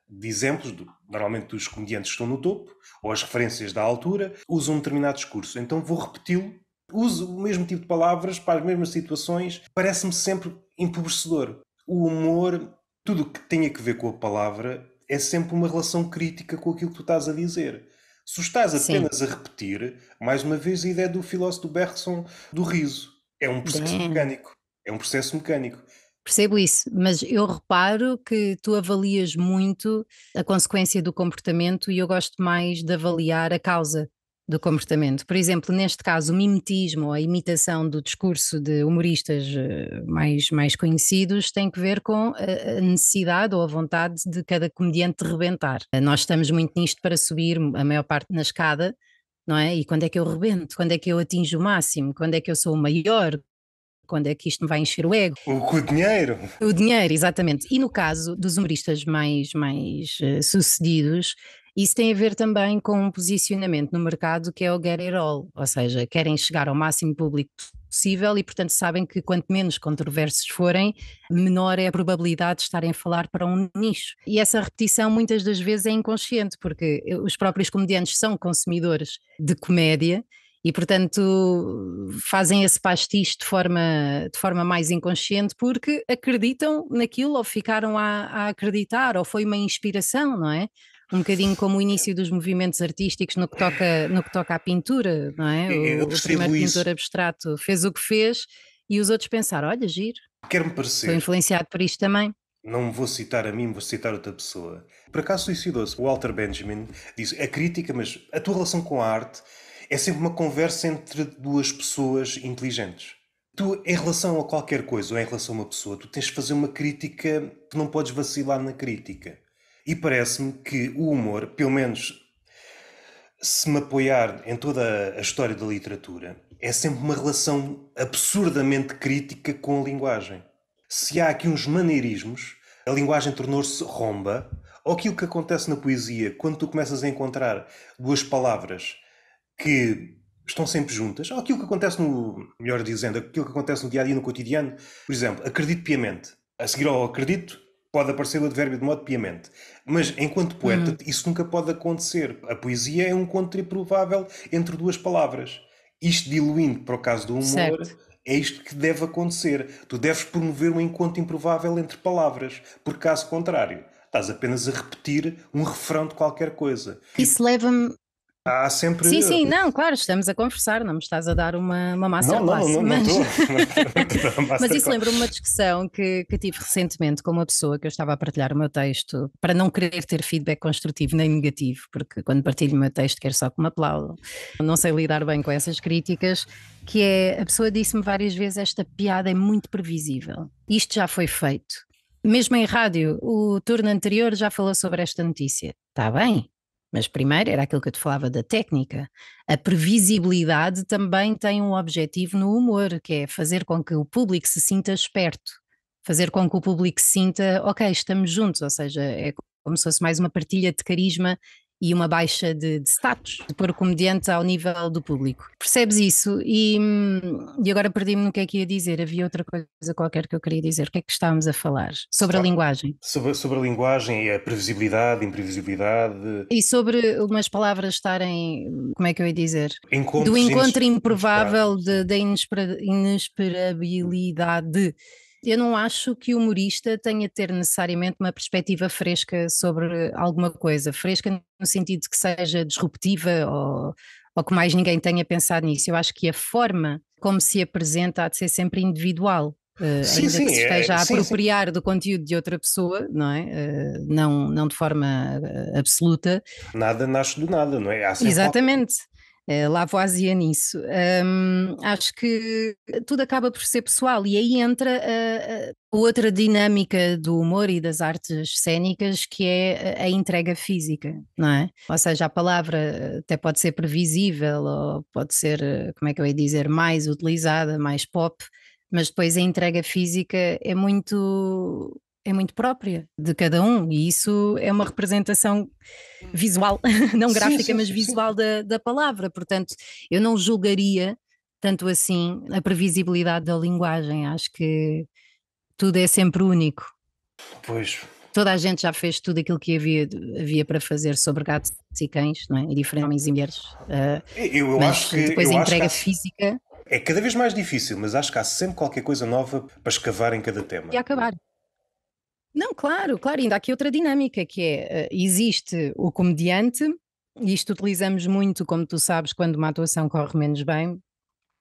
de exemplos, do, normalmente dos comediantes estão no topo, ou as referências da altura, usam um determinado discurso. Então vou repeti-lo uso o mesmo tipo de palavras para as mesmas situações, parece-me sempre empobrecedor. O humor, tudo o que tenha a ver com a palavra, é sempre uma relação crítica com aquilo que tu estás a dizer. Se estás apenas Sim. a repetir, mais uma vez a ideia do filósofo Bergson do riso. É um processo Bem. mecânico. É um processo mecânico. Percebo isso, mas eu reparo que tu avalias muito a consequência do comportamento e eu gosto mais de avaliar a causa do comportamento. Por exemplo, neste caso, o mimetismo ou a imitação do discurso de humoristas eh, mais, mais conhecidos tem que ver com a necessidade ou a vontade de cada comediante rebentar. Nós estamos muito nisto para subir a maior parte na escada, não é? E quando é que eu rebento? Quando é que eu atinjo o máximo? Quando é que eu sou o maior? Quando é que isto me vai encher o ego? O, o dinheiro. O dinheiro, exatamente. E no caso dos humoristas mais, mais uh, sucedidos, isso tem a ver também com um posicionamento no mercado que é o get it all, ou seja, querem chegar ao máximo público possível e, portanto, sabem que quanto menos controversos forem, menor é a probabilidade de estarem a falar para um nicho. E essa repetição muitas das vezes é inconsciente, porque eh, os próprios comediantes são consumidores de comédia e portanto fazem esse pastiche de forma, de forma mais inconsciente porque acreditam naquilo ou ficaram a, a, acreditar ou foi uma inspiração, não é? Um bocadinho como o início dos movimentos artísticos no que toca, no que toca à pintura, não é? O, o primeiro isso. pintor abstrato fez o que fez e os outros pensaram: olha, giro. Quero-me parecer. Foi influenciado por isto também. Não vou citar a mim, vou citar outra pessoa. Por acaso suicidou-se. Walter Benjamin disse: a é crítica, mas a tua relação com a arte é sempre uma conversa entre duas pessoas inteligentes. Tu, em relação a qualquer coisa ou em relação a uma pessoa, tu tens de fazer uma crítica, tu não podes vacilar na crítica. E parece-me que o humor, pelo menos se me apoiar em toda a história da literatura, é sempre uma relação absurdamente crítica com a linguagem. Se há aqui uns maneirismos, a linguagem tornou-se romba, ou aquilo que acontece na poesia, quando tu começas a encontrar duas palavras que estão sempre juntas, ou aquilo que acontece no, melhor dizendo, aquilo que acontece no dia a dia, no cotidiano, por exemplo, acredito piamente. A seguir ao acredito, pode aparecer o advérbio de modo piamente. Mas enquanto poeta, uhum. isso nunca pode acontecer. A poesia é um encontro improvável entre duas palavras. Isto diluindo para o caso do humor, certo. é isto que deve acontecer. Tu deves promover um encontro improvável entre palavras, porque caso contrário, estás apenas a repetir um refrão de qualquer coisa. Isso leva-me há sempre. Sim, sim, não, claro, estamos a conversar, não me estás a dar uma, uma massa Não, não, não, mas... não, mas isso lembra-me uma discussão que, que tive recentemente com uma pessoa que eu estava a partilhar o meu texto para não querer ter feedback construtivo nem negativo, porque quando partilho o meu texto quero só que me aplaudam. Não sei lidar bem com essas críticas, que é a pessoa disse-me várias vezes esta piada é muito previsível. Isto já foi feito. Mesmo em rádio, o turno anterior já falou sobre esta notícia. Está bem, mas primeiro era aquilo que eu te falava da técnica. A previsibilidade também tem um objetivo no humor, que é fazer com que o público se sinta esperto, fazer com que o público se sinta, ok, estamos juntos, ou seja, é como se fosse mais uma partilha de carisma e uma baixa de, de status, de pôr o comediante ao nível do público. Percebes isso? E, hum, e agora perdi-me no que é que ia dizer, havia outra coisa qualquer que eu queria dizer. O que é que estávamos a falar? Sobre a linguagem. Sobre, sobre a linguagem e a previsibilidade, imprevisibilidade. E sobre umas palavras estarem, como é que eu ia dizer? Encontros do encontro improvável da inesperabilidade eu não acho que o humorista tenha de ter necessariamente uma perspectiva fresca sobre alguma coisa, fresca no sentido de que seja disruptiva ou, ou que mais ninguém tenha pensado nisso. Eu acho que a forma como se apresenta há de ser sempre individual. Uh, sim, ainda sim, que se é, esteja é, a apropriar sim, do conteúdo de outra pessoa, não é? Uh, não, não de forma eh, absoluta. Nada nasce do nada, não é? Exatamente uh, Lavoisier nisso. Um, acho que tudo acaba por ser pessoal e aí entra a, a outra dinâmica do humor e das artes cênicas que é a entrega física, não é? Ou seja, a palavra eh, até pode ser previsível ou pode ser, eh, como é que eu ia dizer, mais utilizada, mais pop, mas depois a entrega física é muito é muito própria de cada um e isso é uma representação visual, não gráfica, sim, sim, mas visual da, da palavra. Portanto, eu não julgaria tanto assim a previsibilidade da linguagem. Acho que tudo é sempre único. Pois. Toda a gente já fez tudo aquilo que havia, havia para fazer sobre gatos e cães, não é? E diferentes homens e mulheres. Uh, eu, eu acho que. Depois a entrega física. É cada vez mais difícil, mas acho que há sempre qualquer coisa nova para escavar em cada tema. E acabar. Não, claro, claro, ainda há aqui outra dinâmica que é, eh, existe o comediante, e isto utilizamos muito, como tu sabes, quando uma atuação corre menos bem,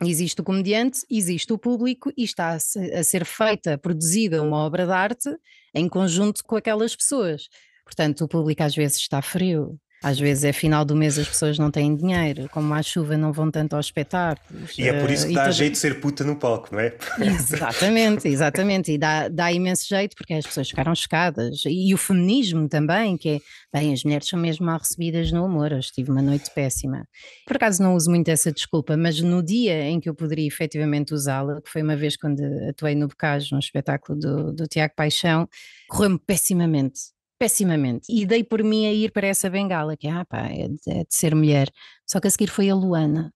existe o comediante, existe o público e está a ser feita, produzida uma obra de arte em conjunto com aquelas pessoas. Portanto, o público às vezes está frio, às vezes é final do mês, as pessoas não têm dinheiro, como há chuva, não vão tanto aos espetáculos. E é por isso que eh, dá jeito de ser puta no palco, não é? Exatamente, exatamente. E dá, dá imenso jeito porque as pessoas ficaram chocadas. E o feminismo também, que é, bem, as mulheres são mesmo mal recebidas no amor. Hoje tive uma noite péssima. Por acaso não uso muito essa desculpa, mas no dia em que eu poderia efetivamente usá-la, que foi uma vez quando atuei no Bocage, num espetáculo do, do Tiago Paixão, correu-me pessimamente pessimamente. E dei por mim a ir para essa bengala, que é, ah, pá, é, de, é de ser mulher. Só que a seguir foi a Luana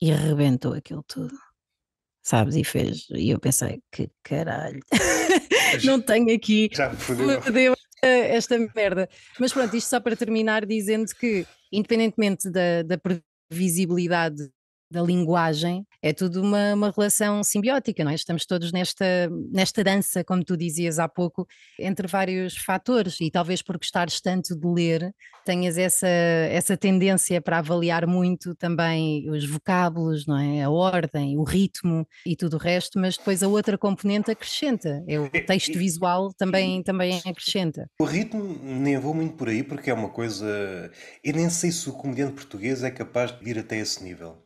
e arrebentou aquilo tudo. Sabes? E fez. E eu pensei, que caralho, não tenho aqui. Já me fodeu esta merda. Mas pronto, isto só para terminar dizendo que, independentemente da, da previsibilidade da linguagem, é tudo uma, uma relação simbiótica, não é? Estamos todos nesta, nesta dança, como tu dizias há pouco, entre vários fatores, e talvez por gostares tanto de ler, tenhas essa, essa tendência para avaliar muito também os vocábulos, não é? A ordem, o ritmo e tudo o resto, mas depois a outra componente acrescenta, é o é, texto visual também, também acrescenta. O ritmo nem vou muito por aí, porque é uma coisa. Eu nem sei se o comediante português é capaz de ir até esse nível.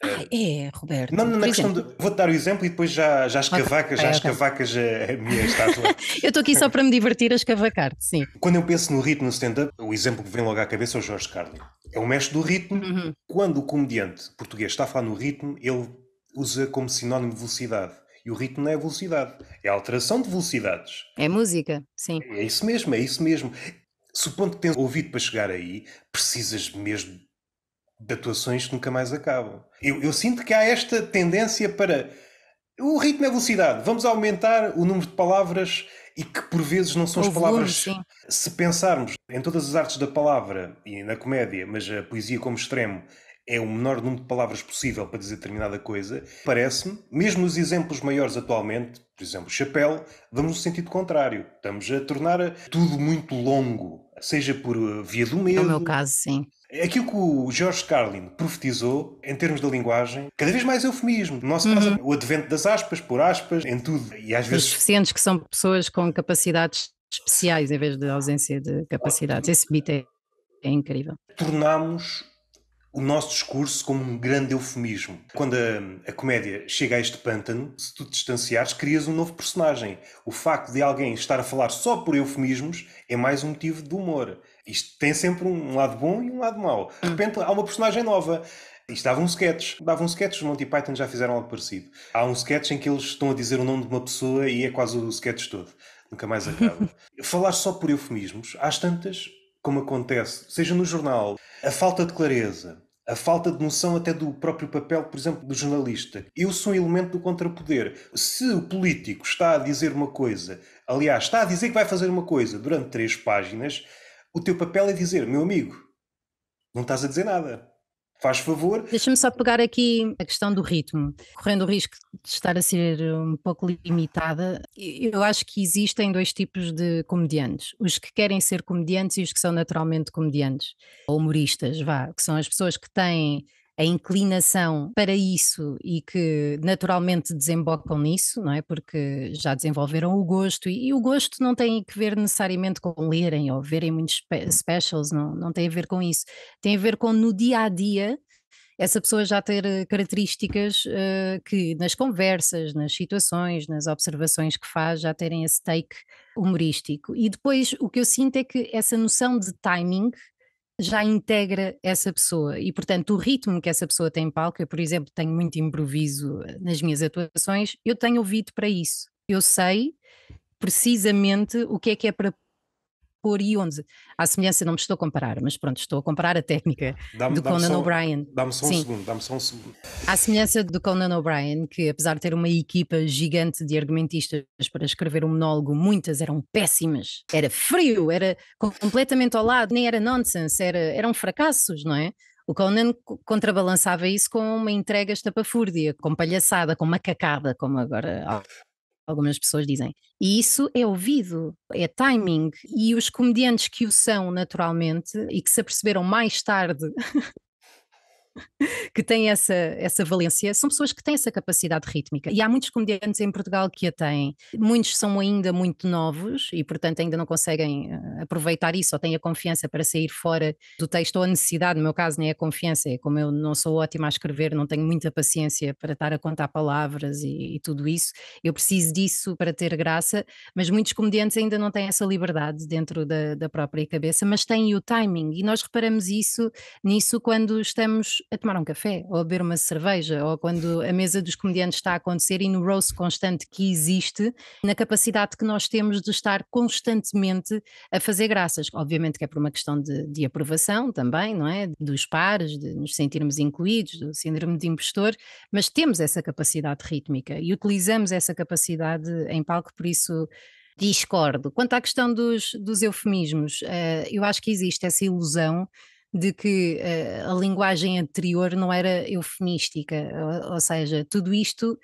Ah, é, Roberto. Não, na questão de. Vou-te dar o exemplo e depois já, já escavacas, okay, já escavacas okay. a, minha estátua. eu estou aqui só para me divertir a escavacar sim. Quando eu penso no ritmo no stand-up, o exemplo que vem logo à cabeça é o Jorge Carlin. É o mestre do ritmo. Uhum. Quando o comediante português está a falar no ritmo, ele usa como sinónimo de velocidade. E o ritmo não é velocidade, é alteração de velocidades. É música, sim. É isso mesmo, é isso mesmo. Supondo que tens ouvido para chegar aí, precisas mesmo de atuações que nunca mais acabam. Eu, eu sinto que há esta tendência para. O ritmo é velocidade, vamos aumentar o número de palavras e que por vezes não são as palavras. se pensarmos em todas as artes da palavra e na comédia, mas a poesia como extremo é o menor número de palavras possível para dizer determinada coisa, parece-me, mesmo os exemplos maiores atualmente, por exemplo, chapéu, vamos no sentido contrário. Estamos a tornar tudo muito longo, seja por eh, via do medo. No meu caso, sim. É aquilo que o George Carlin profetizou em termos da linguagem, cada vez mais eufemismo. No nosso uhum. caso, o advento das aspas, por aspas, em tudo. E às vezes. Os suficientes que são pessoas com capacidades especiais em vez de ausência de capacidades. Esse beat é, é incrível. Tornamos o nosso discurso como um grande eufemismo. Quando a, a, comédia chega a este pântano, se tu te distanciares, crias um novo personagem. O facto de alguém estar a falar só por eufemismos é mais um motivo de humor. Isto tem sempre um lado bom e um lado mau. De hum. repente há uma personagem nova. Isto dava um sketch. Dava um sketch, os Monty Python já fizeram algo parecido. Há um sketch em que eles estão a dizer o nome de uma pessoa e é quase o sketch todo. Nunca mais acaba. Falar só por eufemismos, às tantas, como acontece, seja no jornal, a falta de clareza, a falta de noção até do próprio papel, por exemplo, do jornalista. Eu sou um elemento do contrapoder. Se o político está a dizer uma coisa, aliás, está a dizer que vai fazer uma coisa durante três páginas, o teu papel é dizer, meu amigo, não estás a dizer nada. Faz favor. Deixa-me só pegar aqui a questão do ritmo. Correndo o risco de estar a ser um pouco limitada, eu acho que existem dois tipos de comediantes: os que querem ser comediantes e os que são naturalmente comediantes, ou humoristas, vá, que são as pessoas que têm a inclinação para isso e que naturalmente desembocam nisso, não é? Porque já desenvolveram o gosto e, e o gosto não tem que ver necessariamente com lerem ou verem muitos specials, não, não tem a ver com isso. Tem a ver com no dia a dia essa pessoa já ter eh, características uh, que nas conversas, nas situações, nas observações que faz, já terem esse take humorístico. E depois o que eu sinto é que essa noção de timing já integra essa pessoa e, portanto, o ritmo que essa pessoa tem em palco, eu, por exemplo, tenho muito improviso eh, nas minhas atuações, eu tenho ouvido para isso. Eu sei precisamente o que é que é para cor e onde. À semelhança, não me estou a comparar, mas pronto, estou a comparar a técnica do Conan O'Brien. Dá-me só um Sim. segundo, dá-me só um segundo. À semelhança do Conan O'Brien, que apesar de ter uma equipa gigante de argumentistas para escrever um monólogo, muitas eram péssimas. Era frio, era completamente ao lado, nem era nonsense, era, eram fracassos, não é? O Conan contrabalançava isso com uma entrega estapafúrdia, com palhaçada, com macacada, como agora algumas pessoas dizem. E isso é ouvido, é timing. E os comediantes que o são naturalmente e que se aperceberam mais tarde que têm essa, essa valência são pessoas que têm essa capacidade rítmica. E há muitos comediantes em Portugal que a têm. Muitos são ainda muito novos e, portanto, ainda não conseguem eh, aproveitar isso ou têm a confiança para sair fora do texto ou a necessidade. No meu caso, nem é a confiança. É como eu não sou ótima a escrever, não tenho muita paciência para estar a contar palavras e, e tudo isso. Eu preciso disso para ter graça, mas muitos comediantes ainda não têm essa liberdade dentro da, da própria cabeça, mas têm o timing. E nós reparamos isso nisso quando estamos a tomar um café, ou a beber uma cerveja, ou quando a mesa dos comediantes está a acontecer e no roast constante que existe, na capacidade que nós temos de estar constantemente a fazer graças. Obviamente que é por uma questão de, de aprovação também, não é? Dos pares, de nos sentirmos incluídos, do síndrome de impostor, mas temos essa capacidade rítmica e utilizamos essa capacidade em palco, por isso discordo. Quanto à questão dos, dos eufemismos, eh, eu acho que existe essa ilusão de que eh, a linguagem anterior não era eufemística, ou, ou seja, tudo isto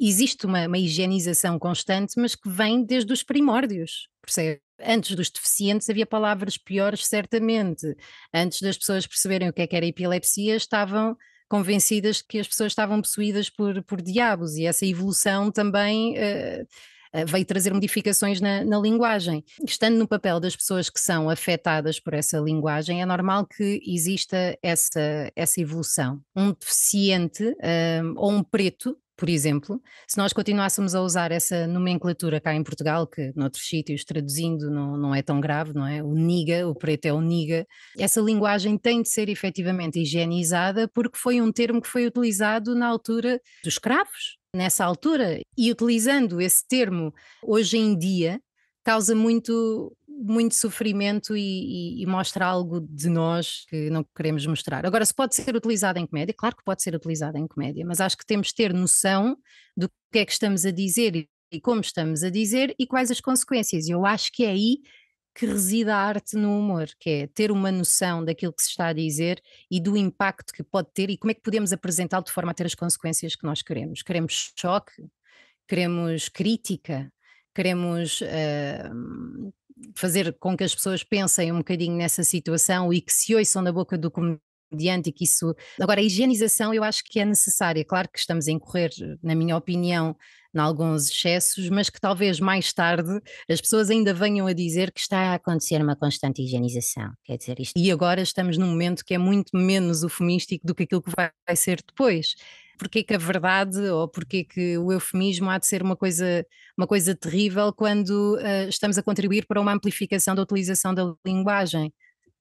existe uma, uma, higienização constante, mas que vem desde os primórdios, percebe? Antes dos deficientes havia palavras piores, certamente. Antes das pessoas perceberem o que é que era epilepsia, estavam convencidas que as pessoas estavam possuídas por, por diabos, e essa evolução também uh, eh, veio trazer modificações na, na linguagem. Estando no papel das pessoas que são afetadas por essa linguagem, é normal que exista essa, essa evolução. Um deficiente um, eh, ou um preto por exemplo, se nós continuássemos a usar essa nomenclatura cá em Portugal, que noutros sítios, traduzindo, não, não é tão grave, não é? O niga, o preto é o niga, essa linguagem tem de ser efetivamente higienizada, porque foi um termo que foi utilizado na altura dos escravos, nessa altura. E utilizando esse termo hoje em dia, causa muito muito sofrimento e, e, e, mostra algo de nós que não queremos mostrar. Agora, se pode ser utilizado em comédia, claro que pode ser utilizado em comédia, mas acho que temos de ter noção do que é que estamos a dizer e como estamos a dizer e quais as consequências. E eu acho que é aí que reside a arte no humor, que é ter uma noção daquilo que se está a dizer e do impacto que pode ter e como é que podemos apresentá-lo de forma a ter as consequências que nós queremos. Queremos choque, queremos crítica, queremos uh, fazer com que as pessoas pensem um bocadinho nessa situação e que se ouçam na boca do comediante e que isso. Agora, a higienização eu acho que é necessária. Claro que estamos a incorrer, na minha opinião, em alguns excessos, mas que talvez mais tarde as pessoas ainda venham a dizer que está a acontecer uma constante higienização. Quer dizer, isto. E agora estamos num momento que é muito menos eufemístico do que aquilo que vai ser depois porque que a verdade ou porque que o eufemismo há de ser uma coisa, uma coisa terrível quando uh, estamos a contribuir para uma amplificação da utilização da linguagem.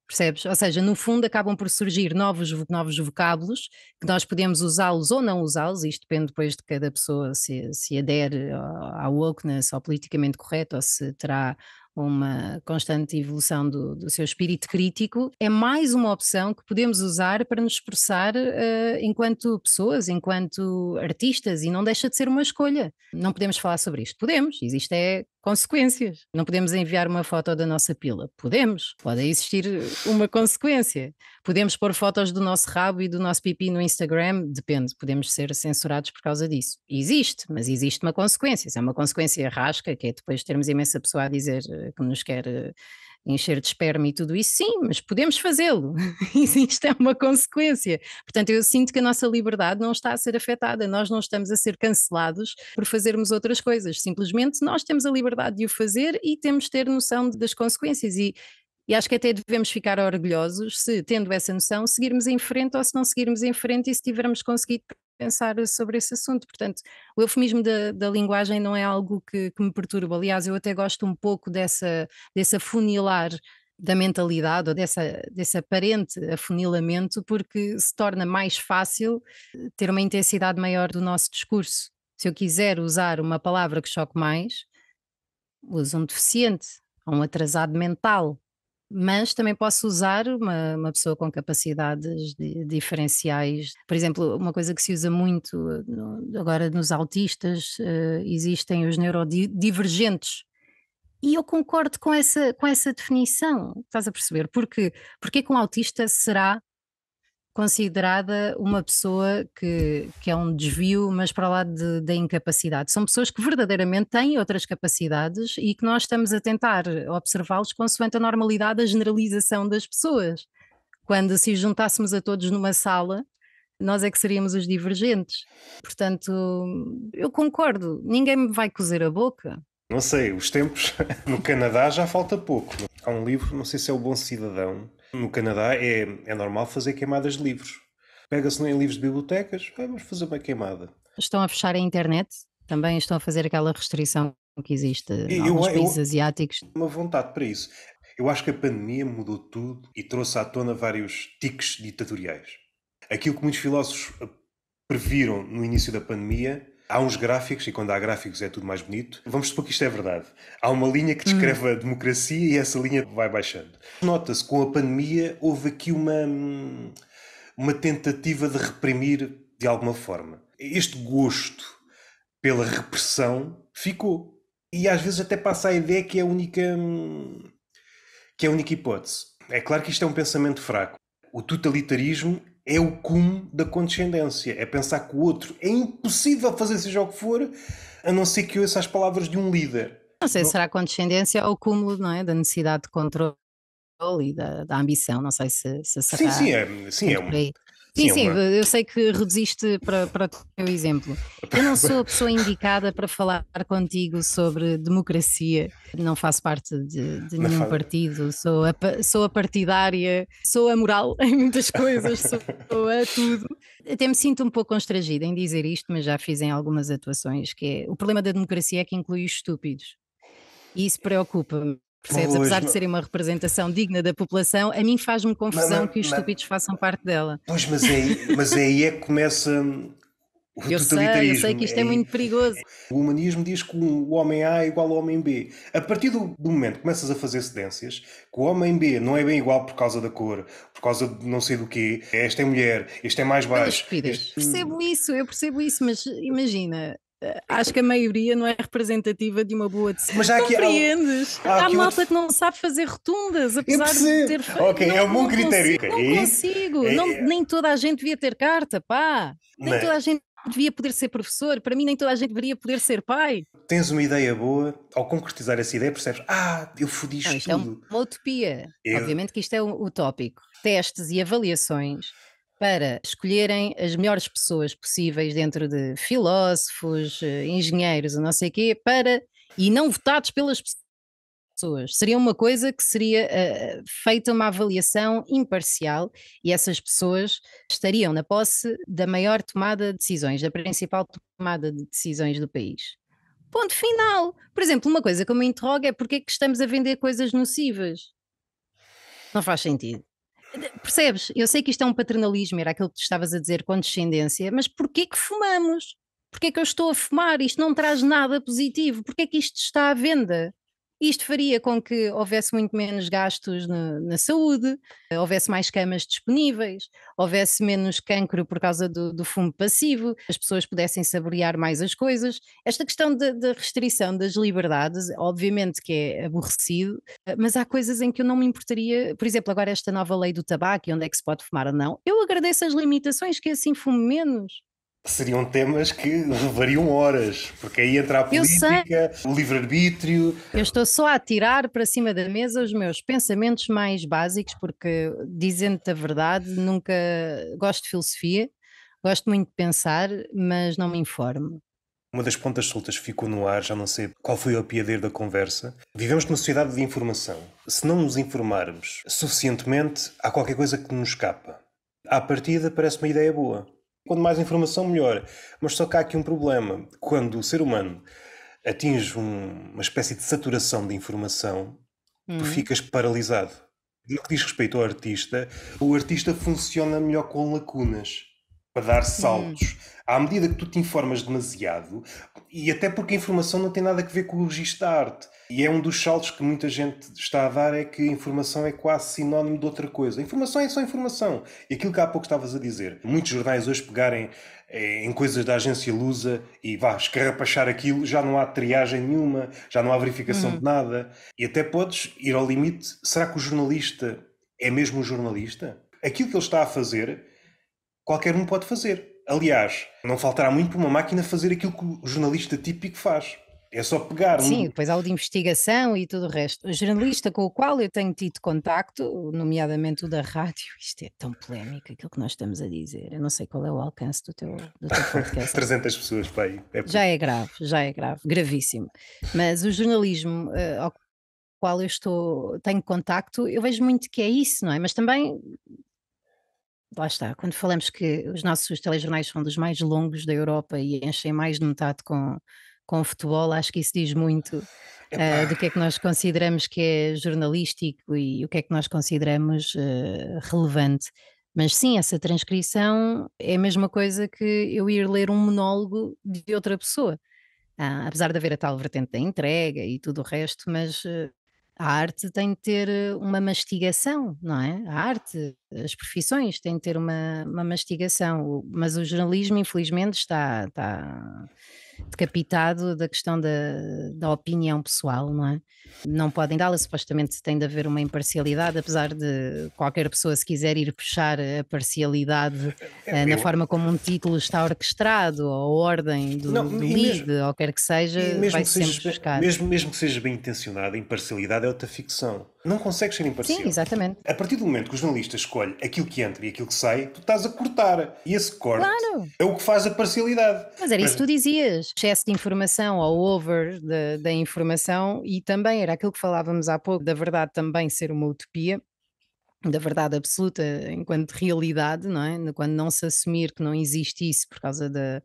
Percebes? Ou seja, no fundo acabam por surgir novos, novos vocábulos que nós podemos usá-los ou não usá-los, isto depende depois de cada pessoa se, se adere à wokeness, ao politicamente correto, ou se terá uma constante evolução do, do, seu espírito crítico, é mais uma opção que podemos usar para nos expressar uh, enquanto pessoas, enquanto artistas, e não deixa de ser uma escolha. Não podemos falar sobre isto. Podemos, existe é consequências. Não podemos enviar uma foto da nossa pila. Podemos, pode existir eh, uma consequência. Podemos pôr fotos do nosso rabo e do nosso pipi no Instagram, depende, podemos ser censurados por causa disso. Existe, mas existe uma consequência. Se é uma consequência rasca, que é depois termos imensa pessoa a dizer eh, que nos quer eh, encher de esperma e tudo isso, sim, mas podemos fazê-lo. Isto é uma consequência. Portanto, eu sinto que a nossa liberdade não está a ser afetada, nós não estamos a ser cancelados por fazermos outras coisas. Simplesmente nós temos a liberdade de o fazer e temos de ter noção das consequências. E, e acho que até devemos ficar orgulhosos se, tendo essa noção, seguirmos em frente ou se não seguirmos em frente e se tivermos conseguido pensar sobre esse assunto. Portanto, o eufemismo da, da linguagem não é algo que, que, me perturba. Aliás, eu até gosto um pouco dessa, desse afunilar da mentalidade ou dessa, desse aparente afunilamento, porque se torna mais fácil eh, ter uma intensidade maior do nosso discurso. Se eu quiser usar uma palavra que choque mais, uso um deficiente, um atrasado mental, mas também posso usar uma, uma pessoa com capacidades de, diferenciais. Por exemplo, uma coisa que se usa muito eh, no, agora nos autistas, uh, existem os neurodivergentes. E eu concordo com essa, com essa definição, estás a perceber? Porque, porque é que um autista será considerada uma pessoa que, que é um desvio, mas para lá de, da incapacidade. São pessoas que verdadeiramente têm outras capacidades e que nós estamos a tentar observá-los consoante a normalidade, da generalização das pessoas. Quando se juntássemos a todos numa sala, nós é que seríamos os divergentes. Portanto, eu concordo, ninguém me vai cozer a boca. Não sei, os tempos no Canadá já falta pouco. Há um livro, não sei se é o Bom Cidadão, no Canadá é, é normal fazer queimadas de livros. Pega-se em livros de bibliotecas, vamos fazer uma queimada. Estão a fechar a internet? Também estão a fazer aquela restrição que existe nos países eu, asiáticos? Uma vontade para isso. Eu acho que a pandemia mudou tudo e trouxe à tona vários tiques ditatoriais. Aquilo que muitos filósofos previram no início da pandemia Há uns gráficos, e quando há gráficos é tudo mais bonito. Vamos supor que isto é verdade. Há uma linha que descreve a democracia e essa linha vai baixando. Nota-se, com a pandemia houve aqui uma, hum, uma tentativa de reprimir de alguma forma. Este gosto pela repressão ficou. E às vezes até passa a ideia que é a única, hum, que é a única hipótese. É claro que isto é um pensamento fraco. O totalitarismo é o cume da condescendência, é pensar que o outro é impossível fazer seja o que for, a não ser que ouça as palavras de um líder. Não sei, não. será a condescendência ou o cúmulo, não é? Da necessidade de controle e da, da ambição, não sei se, se será. Sim, sim, é, sim, é, um, Sim, sim, uma... eu sei que reduziste para, para o teu exemplo. Eu não sou a pessoa indicada para falar contigo sobre democracia, não faço parte de, de nenhum fala. partido, sou a, sou a partidária, sou a moral em muitas coisas, sou a tudo. Até me sinto um pouco constrangida em dizer isto, mas já fiz em algumas atuações que é, o problema da democracia é que inclui os estúpidos. E isso preocupa-me. Percebes? Apesar de serem uma representação digna da população, a mim faz-me confusão mas, mas, que os mas, estúpidos façam parte dela. Pois, mas aí, mas aí é que começa. O eu sei, eu sei que isto é, é muito perigoso. O humanismo diz que o homem A é igual ao homem B. A partir do, momento que começas a fazer cedências, que o homem B não é bem igual por causa da cor, por causa de não sei do quê, esta é mulher, este é mais baixo. Este... Percebo isso, eu percebo isso, mas imagina, é acho que a maioria não é representativa de uma boa decisão. Mas já aqui, Compreendes? Há, há, há malta outro... que não sabe fazer rotundas, apesar de ter feito. Ok, não, é um bom critério. Consigo, não é- consigo, não, nem toda a gente devia ter carta, pá. Nem não. toda a gente devia poder ser professor, para mim nem toda a gente deveria poder ser pai. Tens uma ideia boa, ao concretizar essa ideia percebes, ah, eu fodi isto não, isto é tudo. é uma utopia, eu... obviamente que isto é utópico. Testes e avaliações para escolherem as melhores pessoas possíveis dentro de filósofos, eh, engenheiros, não sei o quê, para e não votados pelas pessoas. Seria uma coisa que seria uh, feita uma avaliação imparcial e essas pessoas estariam na posse da maior tomada de decisões, da principal tomada de decisões do país. Ponto final. Por exemplo, uma coisa que eu me interrogo é porque é que estamos a vender coisas nocivas. Não faz sentido. Percebes? Eu sei que isto é um paternalismo, era aquilo que tu estavas a dizer, condescendência, mas porquê que fumamos? Porquê que eu estou a fumar? Isto não traz nada positivo. Porquê que isto está à venda? Isto faria com que houvesse muito menos gastos na, na, saúde, eh, houvesse mais camas disponíveis, houvesse menos cancro por causa do, do fumo passivo, as pessoas pudessem saborear mais as coisas. Esta questão da, restrição das liberdades, obviamente que é aborrecido, eh, mas há coisas em que eu não me importaria, por exemplo, agora esta nova lei do tabaco e onde é que se pode fumar ou não. Eu agradeço as limitações, que assim fumo menos seriam temas que levariam horas, porque aí entra a política, o livre-arbítrio. Eu estou só a tirar para cima da mesa os meus pensamentos mais básicos, porque, dizendo-te a verdade, nunca gosto de filosofia, gosto muito de pensar, mas não me informo. Uma das pontas soltas ficou no ar, já não sei qual foi o piadeiro da conversa. Vivemos numa sociedade de informação. Se não nos informarmos suficientemente, há qualquer coisa que nos escapa. À partida, parece uma ideia boa Quanto mais informação, melhor. Mas só que há aqui um problema. Quando o ser humano atinge um, uma espécie de saturação de informação, hum. tu ficas paralisado. No que diz respeito ao artista, o artista funciona melhor com lacunas para dar saltos. Hum à medida que tu te informas demasiado, e até porque a informação não tem nada a ver com o registro da arte. E é um dos saltos que muita gente está a dar é que informação é quase sinónimo de outra coisa. A informação é só informação. E aquilo que há pouco estavas a dizer, muitos jornais hoje pegarem eh, em coisas da agência Lusa e vá escarrapachar aquilo, já não há triagem nenhuma, já não há verificação uhum. de nada. E até podes ir ao limite, será que o jornalista é mesmo um jornalista? Aquilo que ele está a fazer, qualquer um pode fazer Aliás, não faltará muito para uma máquina fazer aquilo que o jornalista típico faz. É só pegar. Um... Sim, depois há o de investigação e tudo o resto. O jornalista com o qual eu tenho tido contacto, nomeadamente o da rádio, isto é tão polémico aquilo que nós estamos a dizer. Eu não sei qual é o alcance do teu, do teu podcast. 300 pessoas pai. É... Já é grave, já é grave, gravíssimo. Mas o jornalismo eh, ao qual eu estou, tenho contacto, eu vejo muito que é isso, não é? Mas também lá está, quando falamos que os nossos telejornais são dos mais longos da Europa e enchem mais de metade com, com futebol, acho que isso diz muito uh, do que é que nós consideramos que é jornalístico e o que é que nós consideramos uh, relevante. Mas sim, essa transcrição é a mesma coisa que eu ir ler um monólogo de outra pessoa. Ah, apesar de haver a tal vertente da entrega e tudo o resto, mas eh, a arte tem de ter eh, uma mastigação, não é? A arte, as profissões têm de ter uma, uma mastigação, mas o jornalismo, infelizmente, está, está decapitado da questão da, da opinião pessoal, não é? Não podem dá-la, supostamente tem de haver uma imparcialidade, apesar de qualquer pessoa, se quiser ir puxar a parcialidade é, é eh, na forma como um título está orquestrado, ou a ordem do, não, do lead, mesmo, ou quer que seja, vai que sempre seja, buscar. Mesmo, mesmo que seja bem intencionada, a imparcialidade é outra ficção. Não consegues ser imparcial. Sim, exatamente. A partir do momento que o jornalista escolhe aquilo que entra e aquilo que sai, tu estás a cortar. E esse corte claro. é o que faz a parcialidade. Mas era Mas... isso que tu dizias excesso de informação ou over da informação e também era aquilo que falávamos há pouco da verdade também ser uma utopia da verdade absoluta enquanto realidade, não é? Quando não se assumir que não existe isso por causa da,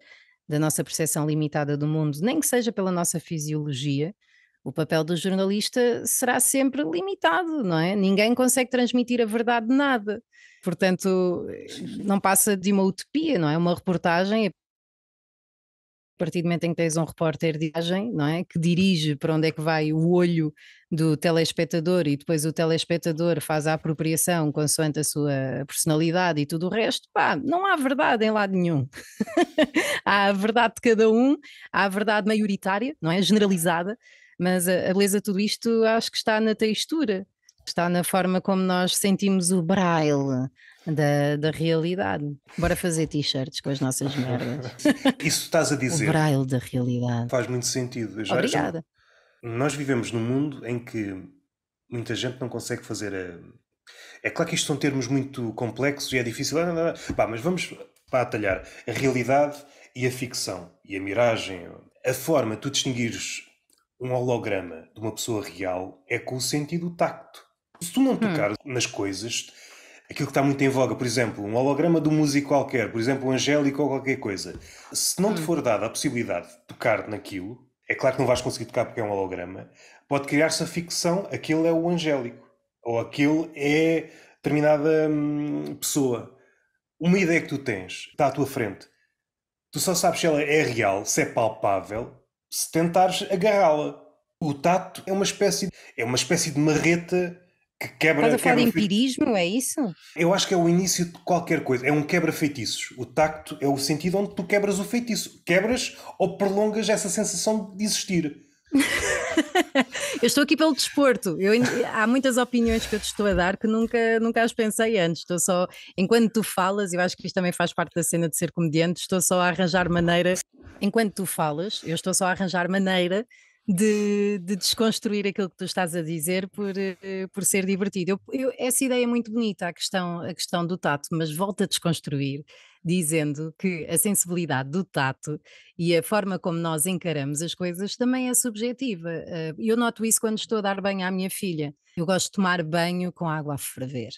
da nossa percepção limitada do mundo, nem que seja pela nossa fisiologia, o papel do jornalista será sempre limitado, não é? Ninguém consegue transmitir a verdade de nada. Portanto, não passa de uma utopia, não é? Uma reportagem é a partir do momento em que tens um repórter de imagem, não é? Que dirige para onde é que vai o olho do telespectador e depois o telespectador faz a apropriação consoante a sua personalidade e tudo o resto, pá, não há verdade em lado nenhum. há a verdade de cada um, há a verdade maioritária, não é? Generalizada, mas a beleza de tudo isto acho que está na textura, está na forma como nós sentimos o braille da, da realidade. Bora fazer t-shirts com as nossas merdas. Isso estás a dizer. O braille da realidade. Faz muito sentido. Já, Obrigada. Já, nós vivemos num mundo em que muita gente não consegue fazer a. É claro que isto são termos muito complexos e é difícil. mas vamos para atalhar a realidade e a ficção e a miragem. A forma de tu distinguires um holograma de uma pessoa real é com o sentido do tacto. Se tu não hum. tocares hum. nas coisas, aquilo que está muito em voga, por exemplo, um holograma de um músico qualquer, por exemplo, um angélico ou qualquer coisa, se não te hum. for dada a possibilidade de tocar naquilo, é claro que não vais conseguir tocar porque é um holograma, pode criar-se a ficção, aquele é o angélico, ou aquele é determinada hum, pessoa. Uma ideia que tu tens, está à tua frente, tu só sabes se ela é real, se é palpável, se tentares agarrá-la. O tato é uma espécie, é uma espécie de marreta que quebra. Estás a falar de empirismo, é isso? Eu acho que é o início de qualquer coisa. É um quebra-feitiços. O tacto é o sentido onde tu quebras o feitiço. Quebras ou prolongas essa sensação de existir. eu estou aqui pelo desporto. Eu, há muitas opiniões que eu te estou a dar que nunca, nunca as pensei antes. Estou só, enquanto tu falas, eu acho que isto também faz parte da cena de ser comediante, estou só a arranjar maneira. Enquanto tu falas, eu estou só a arranjar maneira de, de, desconstruir aquilo que tu estás a dizer por, eh, por ser divertido. Eu, eu, essa ideia é muito bonita, a questão, a questão do tato, mas volta a desconstruir dizendo que a sensibilidade do tato e a forma como nós encaramos as coisas também é subjetiva. Eh, eu noto isso quando estou a dar banho à minha filha. Eu gosto de tomar banho com água a ferver,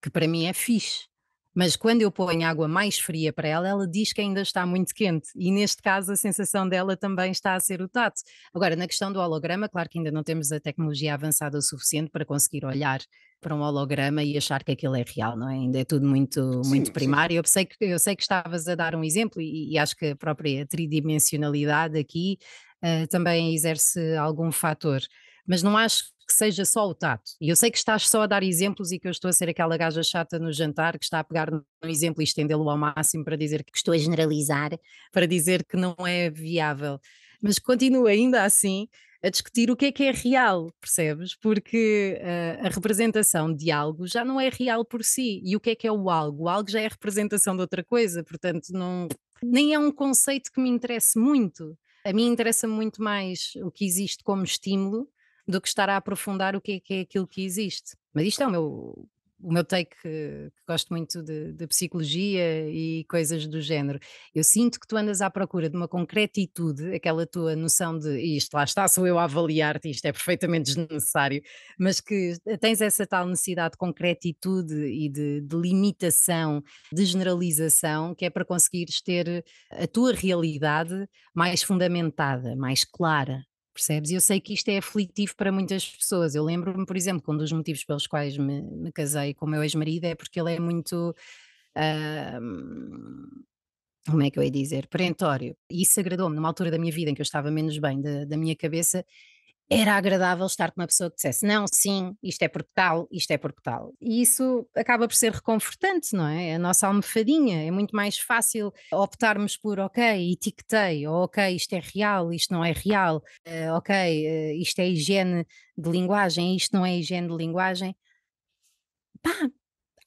que para mim é fixe. Mas quando eu ponho água mais fria para ela, ela diz que ainda está muito quente. E neste caso, a sensação dela também está a ser o tato. Agora, na questão do holograma, claro que ainda não temos a tecnologia avançada o suficiente para conseguir olhar para um holograma e achar que aquilo é real, não é? Ainda é tudo muito, muito sim, primário. Sim. Eu, sei que, eu sei que estavas a dar um exemplo e, e acho que a própria tridimensionalidade aqui uh, também exerce algum fator mas não acho que seja só o tato. E eu sei que estás só a dar exemplos e que eu estou a ser aquela gaja chata no jantar que está a pegar um exemplo e estendê-lo ao máximo para dizer que estou a generalizar, para dizer que não é viável. Mas continuo ainda assim a discutir o que é que é real, percebes? Porque uh, a representação de algo já não é real por si. E o que é que é o algo? O algo já é representação de outra coisa, portanto, não, nem é um conceito que me interesse muito. A mim interessa muito mais o que existe como estímulo do que estar a aprofundar o que é, que é aquilo que existe. Mas isto é o meu, o meu take, que gosto muito de, de, psicologia e coisas do género. Eu sinto que tu andas à procura de uma concretitude, aquela tua noção de isto, lá está, sou eu a avaliar-te, isto é perfeitamente desnecessário, mas que tens essa tal necessidade de concretitude e de, de limitação, de generalização, que é para conseguires ter a tua realidade mais fundamentada, mais clara, Percebes? E eu sei que isto é aflitivo para muitas pessoas. Eu lembro-me, por exemplo, que um dos motivos pelos quais me, me casei com o meu ex-marido é porque ele é muito. Uh, como é que eu ia dizer? Perentório. E isso agradou-me numa altura da minha vida em que eu estava menos bem da, da minha cabeça era agradável estar com uma pessoa que dissesse não, sim, isto é porque tal, isto é porque tal. E isso acaba por ser reconfortante, não é? A nossa almofadinha. É muito mais fácil optarmos por ok, etiquetei, ou ok, isto é real, isto não é real, uh, ok, uh, isto é higiene de linguagem, isto não é higiene de linguagem. Pá,